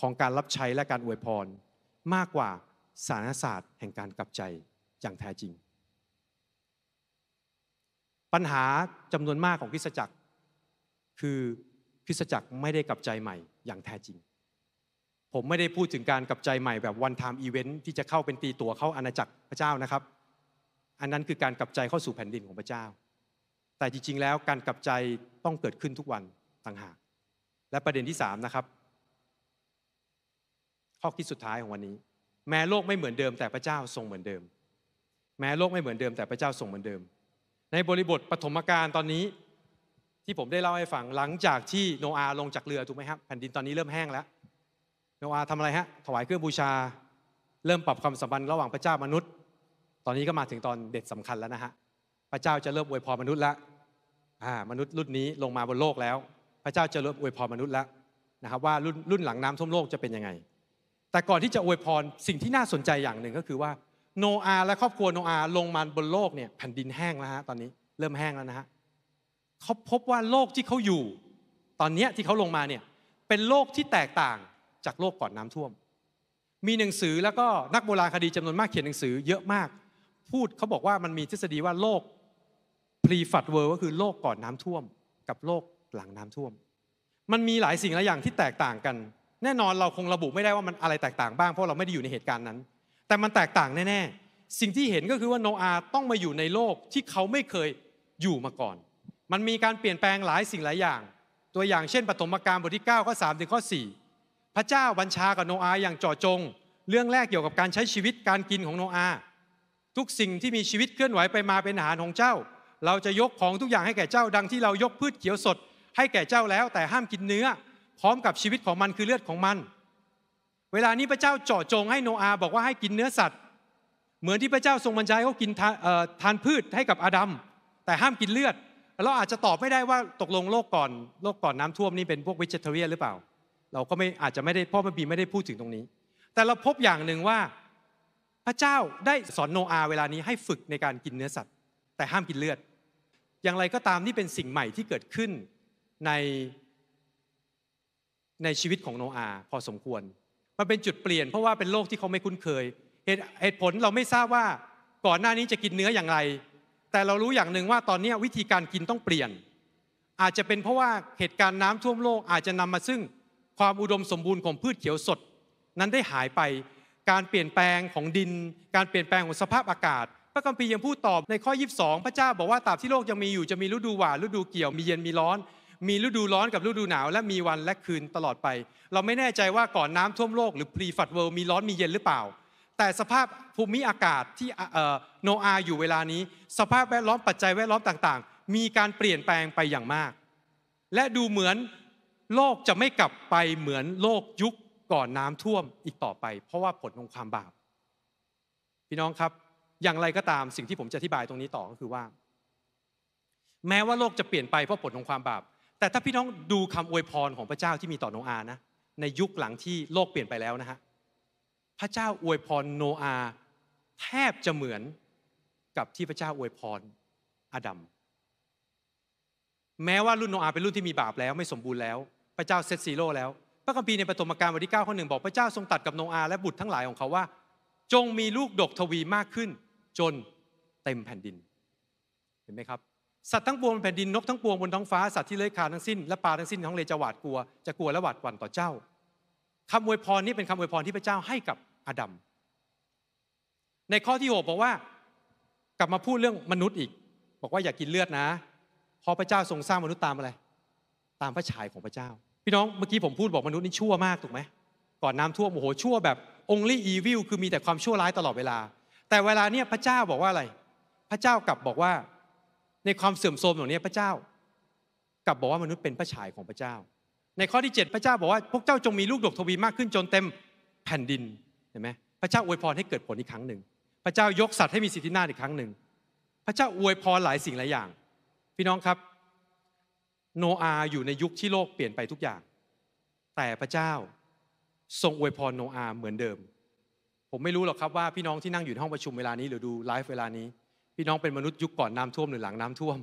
ของการรับใช้และการอวยพรมากกว่าสารศาสตร์ แห่งการกลับใจอย่างแท้จริง ปัญหาจำนวนมากของคริสตจักร คือคริสตจักรไม่ได้กลับใจใหม่อย่างแท้จริง ผมไม่ได้พูดถึงการกลับใจใหม่แบบวันทามอีเวนท์ที่จะเข้าเป็นตีตัวเข้าอาณาจักรพระเจ้านะครับ อันนั้นคือการกลับใจเข้าสู่แผ่นดินของพระเจ้าแต่จริงๆ แล้วการกลับใจต้องเกิดขึ้นทุกวันต่างหาก และประเด็นที่3นะครับข้อคิดสุดท้ายของวันนี้ แม้โลกไม่เหมือนเดิม แต่พระเจ้าทรงเหมือนเดิม แม้โลกไม่เหมือนเดิม แต่พระเจ้าทรงเหมือนเดิม ในบริบทปฐมกาลตอนนี้ที่ผมได้เล่าให้ฟังหลังจากที่โนอาลงจากเรือถูกไหมครับแผ่นดินตอนนี้เริ่มแห้งแล้วโนอาทำอะไรฮะถวายเครื่องบูชาเริ่มปรับความสัมพันธ์ระหว่างพระเจ้ามนุษย์ ตอนนี้ก็มาถึงตอนเด็ดสำคัญแล้วนะฮะพระเจ้าจะเริ่มอวยพรมนุษย์แล้วมนุษย์รุ่นนี้ลงมาบนโลกแล้ว พระเจ้าจะรับอวยพรมนุษย์แล้วนะครับว่ารุ่นรุ่นหลังน้ำท่วมโลกจะเป็นยังไง แต่ก่อนที่จะอวยพรสิ่งที่น่าสนใจอย่างหนึ่งก็คือว่าโนอา และครอบครัวโนอา ลงมาบนโลกเนี่ยแผ่นดินแห้งแล้วฮะตอนนี้เริ่มแห้งแล้วนะฮะเขาพบว่าโลกที่เขาอยู่ ตอนนี้ที่เขาลงมาเนี่ยเป็นโลกที่แตกต่างจากโลกก่อนน้ำท่วมมีหนังสือแล้วก็นักโบราณคดีจำนวนมากเขียนหนังสือเยอะมาก พูดเขาบอกว่ามันมีทฤษฎีว่าโลกพรีฟัดเวิร์ก็คือโลกก่อนน้ำท่วมกับโลกหลังน้ำท่วม มันมีหลายสิ่งหลายอย่างที่แตกต่างกัน แน่นอนเราคงระบุไม่ได้ว่ามันอะไรแตกต่างบ้างเพราะเราไม่ได้อยู่ในเหตุการณ์นั้น แต่มันแตกต่างแน่ๆ สิ่งที่เห็นก็คือว่าโนอาต้องมาอยู่ในโลกที่เขาไม่เคยอยู่มาก่อน มันมีการเปลี่ยนแปลงหลายสิ่งหลายอย่าง ตัวอย่างเช่นปฐมกาลบทที่9ข้อ3ถึงข้อ4 พระเจ้าบัญชากับโนอาอย่างจ่อจง เรื่องแรกเกี่ยวกับการใช้ชีวิตการกินของโนอาทุกสิ่งที่มีชีวิตเคลื่อนไหวไปมาเป็นอาหารของเจ้าเราจะยกของทุกอย่างให้แก่เจ้าดังที่เรายกพืชเขียวสด ให้แก่เจ้าแล้ว แต่ห้ามกินเนื้อ พร้อมกับชีวิตของมันคือเลือดของมัน เวลานี้พระเจ้าเจาะจงให้โนอาบอกว่าให้กินเนื้อสัตว์ เหมือนที่พระเจ้าทรงบัญชาเขากินทานพืชให้กับอาดัมแต่ห้ามกินเลือด เราอาจจะตอบไม่ได้ว่าตกลงโลกก่อนโลกก่อนน้าท่วมนี่เป็นพวกวิเจเทเรียหรือเปล่า เราก็ไม่อาจจะไม่ได้พ่อพระบีไม่ได้พูดถึงตรงนี้ แต่เราพบอย่างหนึ่งว่าพระเจ้าได้สอนโนอาเวลานี้ให้ฝึกในการกินเนื้อสัตว์ แต่ห้ามกินเลือดอย่างไรก็ตามนี่เป็นสิ่งใหม่ที่เกิดขึ้นในในชีวิตของโนอาพอสมควรมันเป็นจุดเปลี่ยนเพราะว่าเป็นโลกที่เขาไม่คุ้นเคย เหตุผลเราไม่ทราบว่าก่อนหน้านี้จะกินเนื้ออย่างไร แต่เรารู้อย่างหนึ่งว่าตอนนี้วิธีการกินต้องเปลี่ยน อาจจะเป็นเพราะว่าเหตุการณ์น้ำท่วมโลกอาจจะนำมาซึ่งความอุดมสมบูรณ์ของพืชเขียวสด นั้นได้หายไปการเปลี่ยนแปลงของดิน การเปลี่ยนแปลงของสภาพอากาศพระคัมภีร์ยังพูดตอบในข้อ 22 พระเจ้า บอกว่าตราบที่โลกยังมีอยู่จะมีฤดูหว่าฤดูเกี่ยวมีเย็นมีร้อน มีฤดูร้อนกับฤดูหนาวและมีวันและคืนตลอดไป เราไม่แน่ใจว่าก่อนน้ำท่วมโลกหรือพรีฟัดเวิลด์มีร้อนมีเย็นหรือเปล่า แต่สภาพภูมิอากาศที่โนอาอยู่เวลานี้ สภาพแวดล้อมปัจจัยแวดล้อมต่าง ๆ มีการเปลี่ยนแปลงไปอย่างมาก และดูเหมือนโลกจะไม่กลับไปเหมือนโลกยุคก่อนน้ำท่วมอีกต่อไป เพราะว่าผลของความบาป พี่น้องครับอย่างไรก็ตามสิ่งที่ผมจะอธิบายตรงนี้ต่อก็คือว่า แม้ว่าโลกจะเปลี่ยนไปเพราะผลของความบาป แต่ถ้าพี่น้องดูคำอวยพรของพระเจ้าที่มีต่อโนอานะในยุคหลังที่โลกเปลี่ยนไปแล้วนะฮะพระเจ้าอวยพรโนอาแทบจะเหมือนกับที่พระเจ้าอวยพรอาดัมแม้ว่ารุ่นโนอาเป็นรุ่นที่มีบาปแล้ว ไม่สมบูรณ์แล้ว พระเจ้าเซตซีโร่แล้วพระคัมภีร์ในปฐมกาลบทที่9ข้อหนึ่งบอกพระเจ้าทรงตัดกับโนอาและบุตรทั้งหลายของเขาว่า จงมีลูกดกทวีมากขึ้นจนเต็มแผ่นดิน เห็นไหมครับ สัตว์ทั้งปวงบนแผ่นดินนกทั้งปวงบนท้องฟ้าสัตว์ที่เลื้อยคลานทั้งสิ้นและปลาทั้งสิ้นท้องเลจะหวาดกลัวจะกลัวและหวาดหวั่นต่อเจ้าคำอวยพรนี้เป็นคำอวยพรที่พระเจ้าให้กับอาดัมในข้อที่หกบอกว่ากลับมาพูดเรื่องมนุษย์อีกบอกว่าอย่ากกินเลือดนะ พอพระเจ้าทรงสร้างมนุษย์ตามอะไร ตามพระฉายของพระเจ้า พี่น้องเมื่อกี้ผมพูดบอกมนุษย์นี่ชั่วมากถูกไหมก่อนน้าท่วมโอ้โหชั่วแบบองลี่อีวิลคือมีแต่ความชั่วร้ายตลอดเวลาแต่เวลาเนี่ยพระเจ้าบอกว่าอะไร พระเจ้ากลับบอกว่าในความเสื่อมโทรมของนี้พระเจ้ากลับบอกว่ามนุษย์เป็นพระฉายของพระเจ้า ในข้อที่ 7พระเจ้าบอกว่าพวกเจ้าจงมีลูกดกทวีมากขึ้นจนเต็มแผ่นดิน เห็นไหมพระเจ้าอวยพรให้เกิดผลอีกครั้งหนึ่งพระเจ้ายกสัตว์ให้มีสิทธิหน้าอีกครั้งหนึ่งพระเจ้าอวยพรหลายสิ่งหลายอย่าง พี่น้องครับ โนอาอยู่ในยุคที่โลกเปลี่ยนไปทุกอย่าง แต่พระเจ้าทรงอวยพรโนอาเหมือนเดิมผมไม่รู้หรอกครับว่าพี่น้องที่นั่งอยู่ในห้องประชุมเวลานี้หรือดูไลฟ์เวลานี้ พี่น้องเป็นมนุษย์ยุคก่อนน้าท่วมหรือหลังน้ำท่วม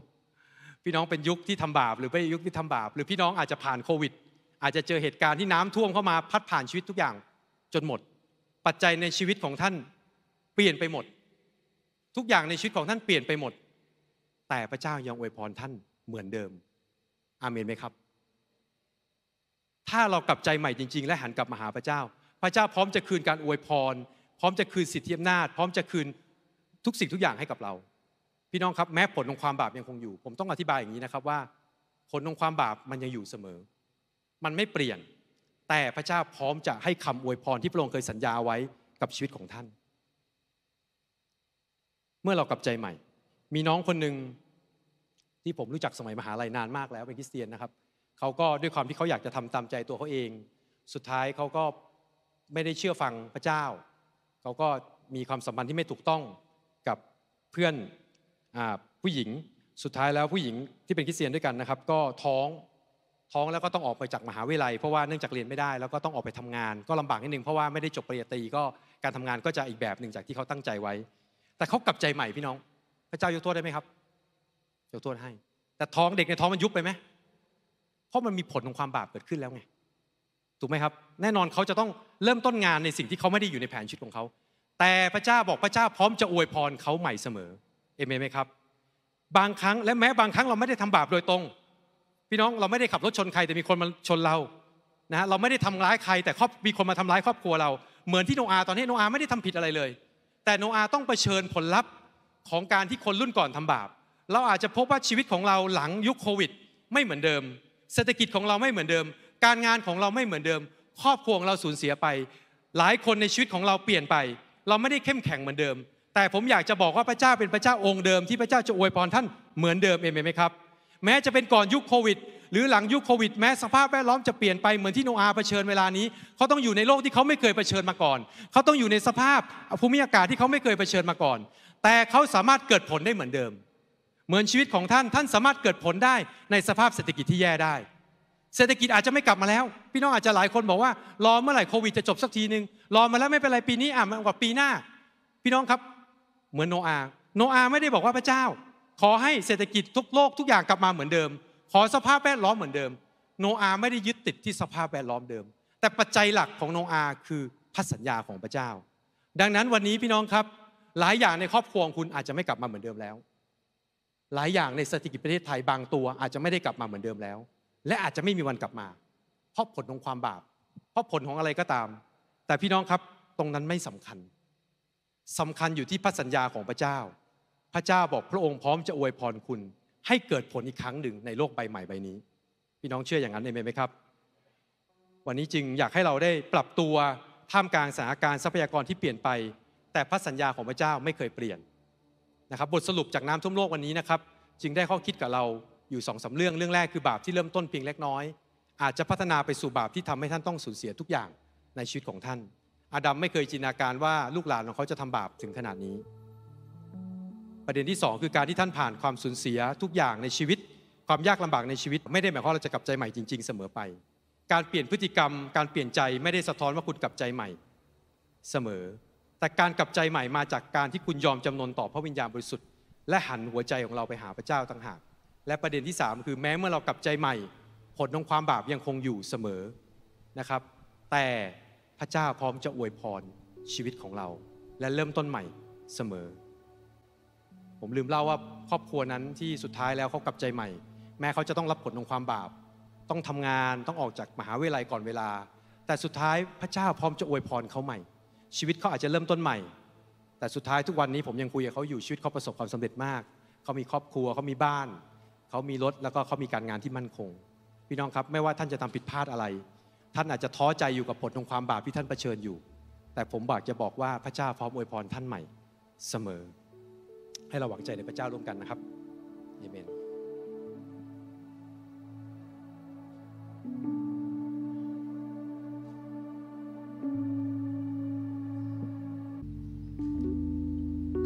พี่น้องเป็นยุคที่ทำบาปหรือไม่ยุคที่ทำบาป หรือพี่น้องอาจจะผ่านโควิด อาจจะเจอเหตุการณ์ที่น้ำท่วมเข้ามาพัดผ่านชีวิตทุกอย่างจนหมด ปัจจัยในชีวิตของท่านเปลี่ยนไปหมด ทุกอย่างในชีวิตของท่านเปลี่ยนไปหมด แต่พระเจ้ายังอวยพรท่านเหมือนเดิม อาเมนไหมครับ ถ้าเรากลับใจใหม่จริงๆและหันกลับมาหาพระเจ้า พระเจ้าพร้อมจะคืนการอวยพรพร้อมจะคืนสิทธิอำนาจพร้อมจะคืนทุกสิ่งทุกอย่างให้กับเรา พี่น้องครับแม้ผลของความบาปยังคงอยู่ ผมต้องอธิบายอย่างนี้นะครับว่า ผลของความบาปมันยังอยู่เสมอ มันไม่เปลี่ยนแต่พระเจ้าพร้อมจะให้คำอวยพรที่พระองค์เคยสัญญาไว้กับชีวิตของท่าน เมื่อเรากลับใจใหม่ มีน้องคนหนึ่งที่ผมรู้จักสมัยมหาลัยนานมากแล้วเป็นคริสเตียนนะครับ เขาก็ด้วยความที่เขาอยากจะทำตามใจตัวเขาเอง สุดท้ายเขาก็ไม่ได้เชื่อฟังพระเจ้าเขาก็มีความสัมพันธ์ที่ไม่ถูกต้องกับเพื่อนผู้หญิงสุดท้ายแล้วผู้หญิงที่เป็นคริสเตียนด้วยกันนะครับ ก็ท้องท้องแล้วก็ต้องออกไปจากมหาวิทยาลัยเพราะว่าเนื่องจากเรียนไม่ได้แล้วก็ต้องออกไปทำงานก็ลำบากนิดนึงเพราะว่าไม่ได้จบปริญญาตรีก็การทำงานก็จะอีกแบบหนึ่งจากที่เขาตั้งใจไว้ แต่เขากลับใจใหม่พี่น้อง พระเจ้ายกโทษได้ไหมครับยกโทษให้ แต่ท้องเด็กในท้องมันยุบไปไหมเพราะมันมีผลของความบาปเกิดขึ้นแล้วไงถูกไหมครับแน่นอนเขาจะต้องเริ่มต้นงานในสิ่งที่เขาไม่ได้อยู่ในแผนชีวิตของเขาแต่พระเจ้าบอกพระเจ้าพร้อมจะอวยพรเขาใหม่เสมอเอเมนไหมครับบางครั้งและแม้บางครั้งเราไม่ได้ทำบาปโดยตรงพี่น้องเราไม่ได้ขับรถชนใคร แต่มีคนมาชนเรานะเราไม่ได้ทำร้ายใคร แต่ครอบมีคนมาทำร้ายครอบครัว เราเหมือนที่โนอาตอนนี้โนอาไม่ได้ทำผิดอะไรเลย แต่โนอาต้องเผชิญผลลัพธ์ของการที่คนรุ่นก่อนทำบาป เราอาจจะพบว่าชีวิตของเราหลังยุคโควิด ไม่เหมือนเดิม เศรษฐกิจของเราไม่เหมือนเดิมการงานของเราไม่เหมือนเดิม ครอบครัวของเราสูญเสียไป หลายคนในชีวิตของเราเปลี่ยนไป เราไม่ได้เข้มแข็งเหมือนเดิม แต่ผมอยากจะบอกว่าพระเจ้าเป็นพระเจ้าองค์เดิมที่พระเจ้าจะอวยพรท่านเหมือนเดิมเองไหมครับแม้จะเป็นก่อนยุคโควิดหรือหลังยุคโควิดแม้สภาพแวดล้อมจะเปลี่ยนไปเหมือนที่โนอาเผชิญเวลานี้ เขาต้องอยู่ในโลกที่เขาไม่เคยเผชิญมาก่อน เขาต้องอยู่ในสภาพภูมิอากาศที่เขาไม่เคยเผชิญมาก่อน แต่เขาสามารถเกิดผลได้เหมือนเดิม เหมือนชีวิตของท่านท่านสามารถเกิดผลได้ในสภาพเศรษฐกิจที่แย่ได้เศรษฐกิจอาจจะไม่กลับมาแล้ว พี่น้องอาจจะหลายคนบอกว่ารอเมื่อไหร่โควิดจะจบสักทีหนึ่งรอมาแล้วไม่เป็นไรปีนี้อ่ะมากว่าปีหน้า พี่น้องครับเหมือนโนอาโนอาไม่ได้บอกว่าพระเจ้า ขอให้เศรษฐกิจทุกโลกทุกอย่างกลับมาเหมือนเดิม ขอสภาพแวดล้อมเหมือนเดิม โนอาไม่ได้ยึดติดที่สภาพแวดล้อมเดิม แต่ปัจจัยหลักของโนอาคือพันสัญญาของพระเจ้า ดังนั้นวันนี้พี่น้องครับ หลายอย่างในครอบครัวของคุณอาจจะไม่กลับมาเหมือนเดิมแล้ว หลายอย่างในเศรษฐกิจประเทศไทยบางตัวอาจจะไม่ได้กลับมาเหมือนเดิมแล้วและอาจจะไม่มีวันกลับมา เพราะผลของความบาปเพราะผลของอะไรก็ตาม แต่พี่น้องครับตรงนั้นไม่สำคัญ สำคัญอยู่ที่พระสัญญาของพระเจ้า พระเจ้าบอกพระองค์พร้อมจะอวยพรคุณ ให้เกิดผลอีกครั้งหนึ่งในโลกใบใหม่ใบนี้ พี่น้องเชื่ออย่างนั้นไหมครับ วันนี้จึงอยากให้เราได้ปรับตัวท่ามกลางสถานการณ์ทรัพยากรที่เปลี่ยนไป แต่พระสัญญาของพระเจ้าไม่เคยเปลี่ยนนะครับบทสรุปจากน้ำท่วมโลกวันนี้นะครับ จึงได้ข้อคิดกับเราอยู่สองสาเรื่องเรื่องแรกคือบาปที่เริ่มต้นเพียงเล็กน้อย อาจจะพัฒนาไปสู่บาปที่ทำให้ท่านต้องสูญเสียทุกอย่างในชีวิตของท่าน อาดัมไม่เคยจินตนาการว่าลูกหลานของเขาจะทำบาปถึงขนาดนี้ ประเด็นที่ 2 คือ การที่ท่านผ่านความสูญเสียทุกอย่างในชีวิต ความยากลำบากในชีวิตไม่ได้หมายความว่าเราจะกลับใจใหม่จริงๆเสมอไป การเปลี่ยนพฤติกรรมการเปลี่ยนใจไม่ได้สะท้อนว่าคุณกลับใจใหม่ เสมอ แต่การกลับใจใหม่มาจากการที่คุณยอมจำนนต่อพระวิญญาณบริสุทธิ์และหันหัวใจของเราไปหาพระเจ้าต่างหากและประเด็นที่ 3 คือแม้เมื่อเรากลับใจใหม่ ผลของความบาปยังคงอยู่เสมอนะครับ แต่พระเจ้าพร้อมจะอวยพรชีวิตของเรา และเริ่มต้นใหม่เสมอ ผมลืมเล่าว่าครอบครัวนั้นที่สุดท้ายแล้วเขากลับใจใหม่ แม้เขาจะต้องรับผลของความบาป ต้องทำงานต้องออกจากมหาวิทยาลัยก่อนเวลา แต่สุดท้ายพระเจ้าพร้อมจะอวยพรเขาใหม่ ชีวิตเขาอาจจะเริ่มต้นใหม่ แต่สุดท้ายทุกวันนี้ผมยังคุยกับเขาอยู่ชีวิตเขาประสบความสำเร็จมาก เขามีครอบครัวเขามีบ้านเขามีรถ แล้วก็เขามีการงานที่มั่นคง พี่น้องครับไม่ว่าท่านจะทำผิดพลาดอะไร ท่านอาจจะท้อใจอยู่กับผลของความบาปที่ท่านเผชิญอยู่ แต่ผมบอกจะบอกว่าพระเจ้าพร้อมอวยพร ท่านใหม่ เสมอ ให้เราหวังใจในพระเจ้าร่วมกันนะครับเอเม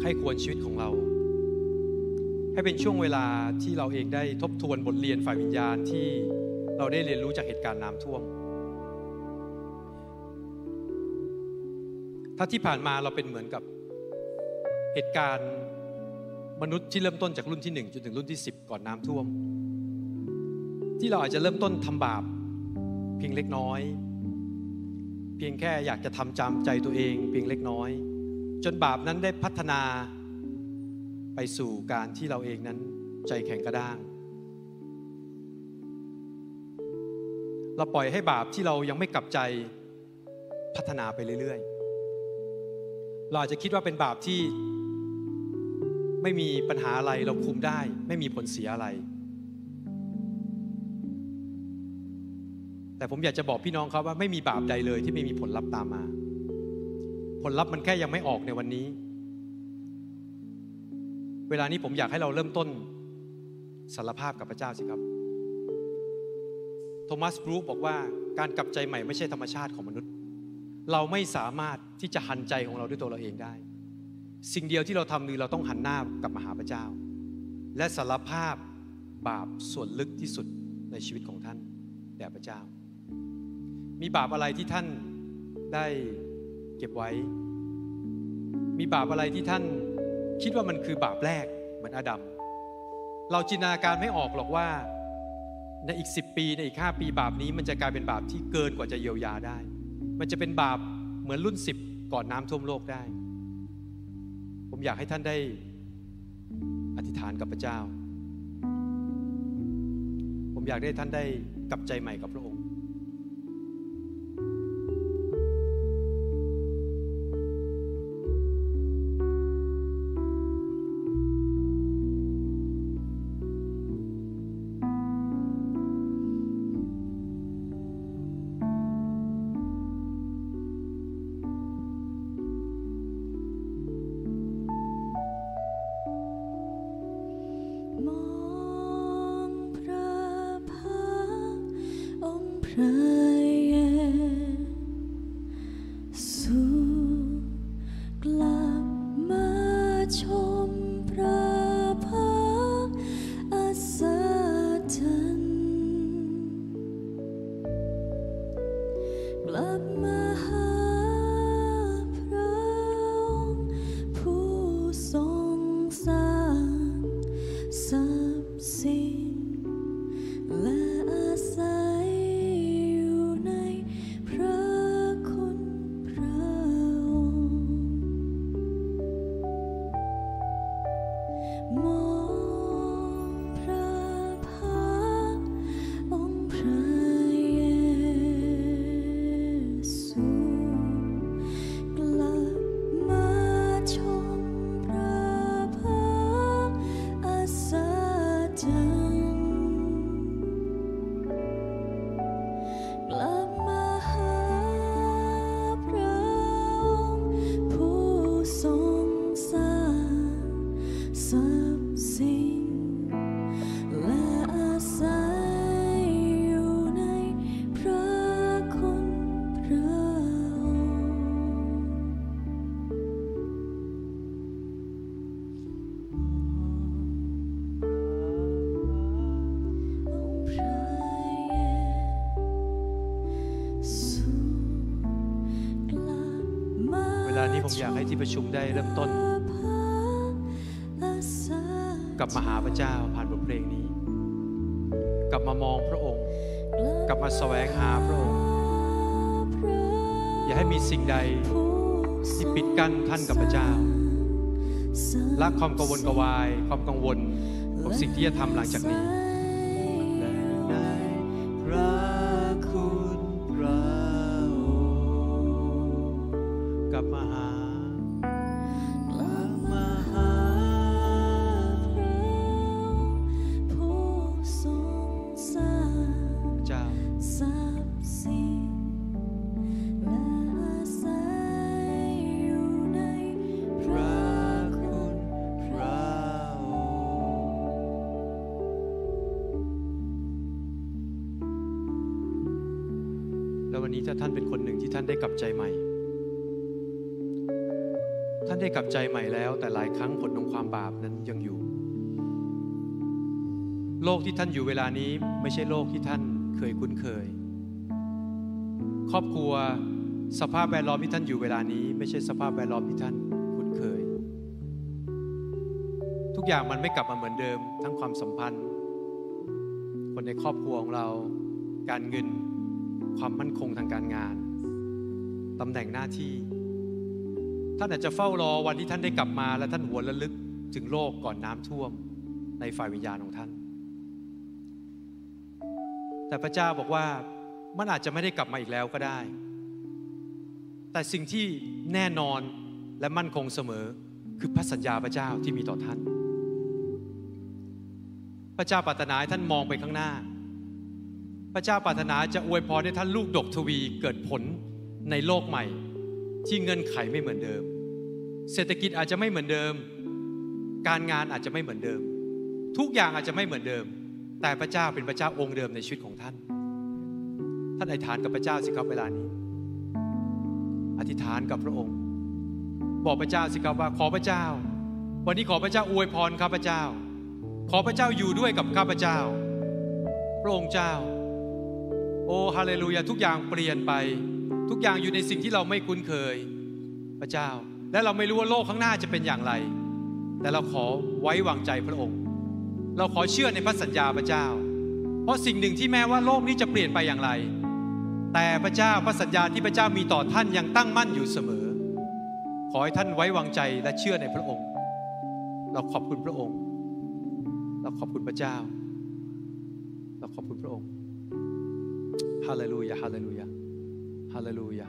นใครควรชีวิตของเราให้เป็นช่วงเวลาที่เราเองได้ทบทวนบทเรียนฝ่ายวิญญาณที่เราได้เรียนรู้จากเหตุการณ์น้ำท่วม ถ้าที่ผ่านมาเราเป็นเหมือนกับเหตุการณ์ มนุษย์ที่เริ่มต้นจากรุ่นที่1จนถึงรุ่นที่10 ก่อนน้ำท่วม ที่เราอาจจะเริ่มต้นทำบาป เพียงเล็กน้อย เพียงแค่อยากจะทำจำใจตัวเอง เพียงเล็กน้อย จนบาปนั้นได้พัฒนาไปสู่การที่เราเองนั้นใจแข็งกระด้าง เราปล่อยให้บาปที่เรายังไม่กลับใจพัฒนาไปเรื่อย ๆ เราอาจจะคิดว่าเป็นบาปที่ไม่มีปัญหาอะไรเราคุมได้ ไม่มีผลเสียอะไร แต่ผมอยากจะบอกพี่น้องครับว่าไม่มีบาปใดเลยที่ไม่มีผลลัพธ์ตามมา ผลลัพธ์มันแค่ยังไม่ออกในวันนี้เวลานี้ผมอยากให้เราเริ่มต้นสารภาพกับพระเจ้าสิครับ โทมัสบรูคบอกว่าการกลับใจใหม่ไม่ใช่ธรรมชาติของมนุษย์ เราไม่สามารถที่จะหันใจของเราด้วยตัวเราเองได้ สิ่งเดียวที่เราทำคือเราต้องหันหน้ากลับมาหาพระเจ้า และสารภาพบาปส่วนลึกที่สุดในชีวิตของท่านแด่พระเจ้า มีบาปอะไรที่ท่านได้เก็บไว้ มีบาปอะไรที่ท่านคิดว่ามันคือบาปแรกเหมือนอาดัม เราจินตนาการไม่ออกหรอกว่าในอีกสิปีในอีกาปีบาปนี้มันจะกลายเป็นบาปที่เกินกว่าจะเยียวยาได้ มันจะเป็นบาปเหมือนรุ่นสิบก่อนน้ำท่วมโลกได้ ผมอยากให้ท่านได้ อธิษฐานกับพระเจ้า ผมอยากให้ท่านได้กลับใจใหม่กับพระองค์ผมอยากให้ที่ประชุมได้เริ่มต้นกลับมาหาพระเจ้าผ่านบทเพลงนี้ กลับมามองพระองค์ กลับมาแสวงหาพระองค์ อย่าให้มีสิ่งใดที่ปิดกั้นท่านกับพระเจ้าละความกังวลกวายความกังวลของสิ่งที่จะทำหลังจากนี้ยังอยู่ โลกที่ท่านอยู่เวลานี้ไม่ใช่โลกที่ท่านเคยคุ้นเคย ครอบครัวสภาพแวดล้อมที่ท่านอยู่เวลานี้ ไม่ใช่สภาพแวดล้อมที่ท่าน คุ้นเคย ทุกอย่างมันไม่กลับมาเหมือนเดิมทั้งความสัมพันธ์ คนในครอบครัวของเรา การเงิน ความมั่นคงทางการงานตำแหน่งหน้าที่ท่านอาจจะเฝ้ารอวันที่ท่านได้กลับมาและท่านหวนระลึกถึงโลกก่อนน้ำท่วมในฝ่ายวิญญาณของท่าน แต่พระเจ้าบอกว่ามันอาจจะไม่ได้กลับมาอีกแล้วก็ได้ แต่สิ่งที่แน่นอนและมั่นคงเสมอคือพระสัญญาพระเจ้าที่มีต่อท่าน พระเจ้าปรารถนาให้ท่านมองไปข้างหน้า พระเจ้าปรารถนาจะอวยพรให้ท่านลูกดกทวีเกิดผลในโลกใหม่ที่เงินไขไม่เหมือนเดิม เศรษฐกิจอาจจะไม่เหมือนเดิมการงานอาจจะไม่เหมือนเดิม ทุกอย่างอาจจะไม่เหมือนเดิม แต่พระเจ้าเป็นพระเจ้าองค์เดิมในชีวิตของท่าน ท่านอธิษฐานกับพระเจ้าสิครับเวลานี้ อธิษฐานกับพระองค์ บอกพระเจ้าสิครับว่าขอพระเจ้า วันนี้ขอพระเจ้าอวยพรข้าพระเจ้า ขอพระเจ้าอยู่ด้วยกับข้าพระเจ้าพระองค์เจ้า โอฮาเลลูยาทุกอย่างเปลี่ยนไปทุกอย่างอยู่ในสิ่งที่เราไม่คุ้นเคย พระเจ้า และเราไม่รู้ว่าโลกข้างหน้าจะเป็นอย่างไรแต่เราขอไว้วางใจพระองค์ เราขอเชื่อในพระสัญญาพระเจ้า เพราะสิ่งหนึ่งที่แม้ว่าโลกนี้จะเปลี่ยนไปอย่างไร แต่พระเจ้าพระสัญญาที่พระเจ้ามีต่อท่านยังตั้งมั่นอยู่เสมอ ขอให้ท่านไว้วางใจและเชื่อในพระองค์ เราขอบคุณพระองค์ เราขอบคุณพระเจ้า เราขอบคุณพระองค์ ฮาเลลูยา ฮาเลลูยา ฮาเลลูยา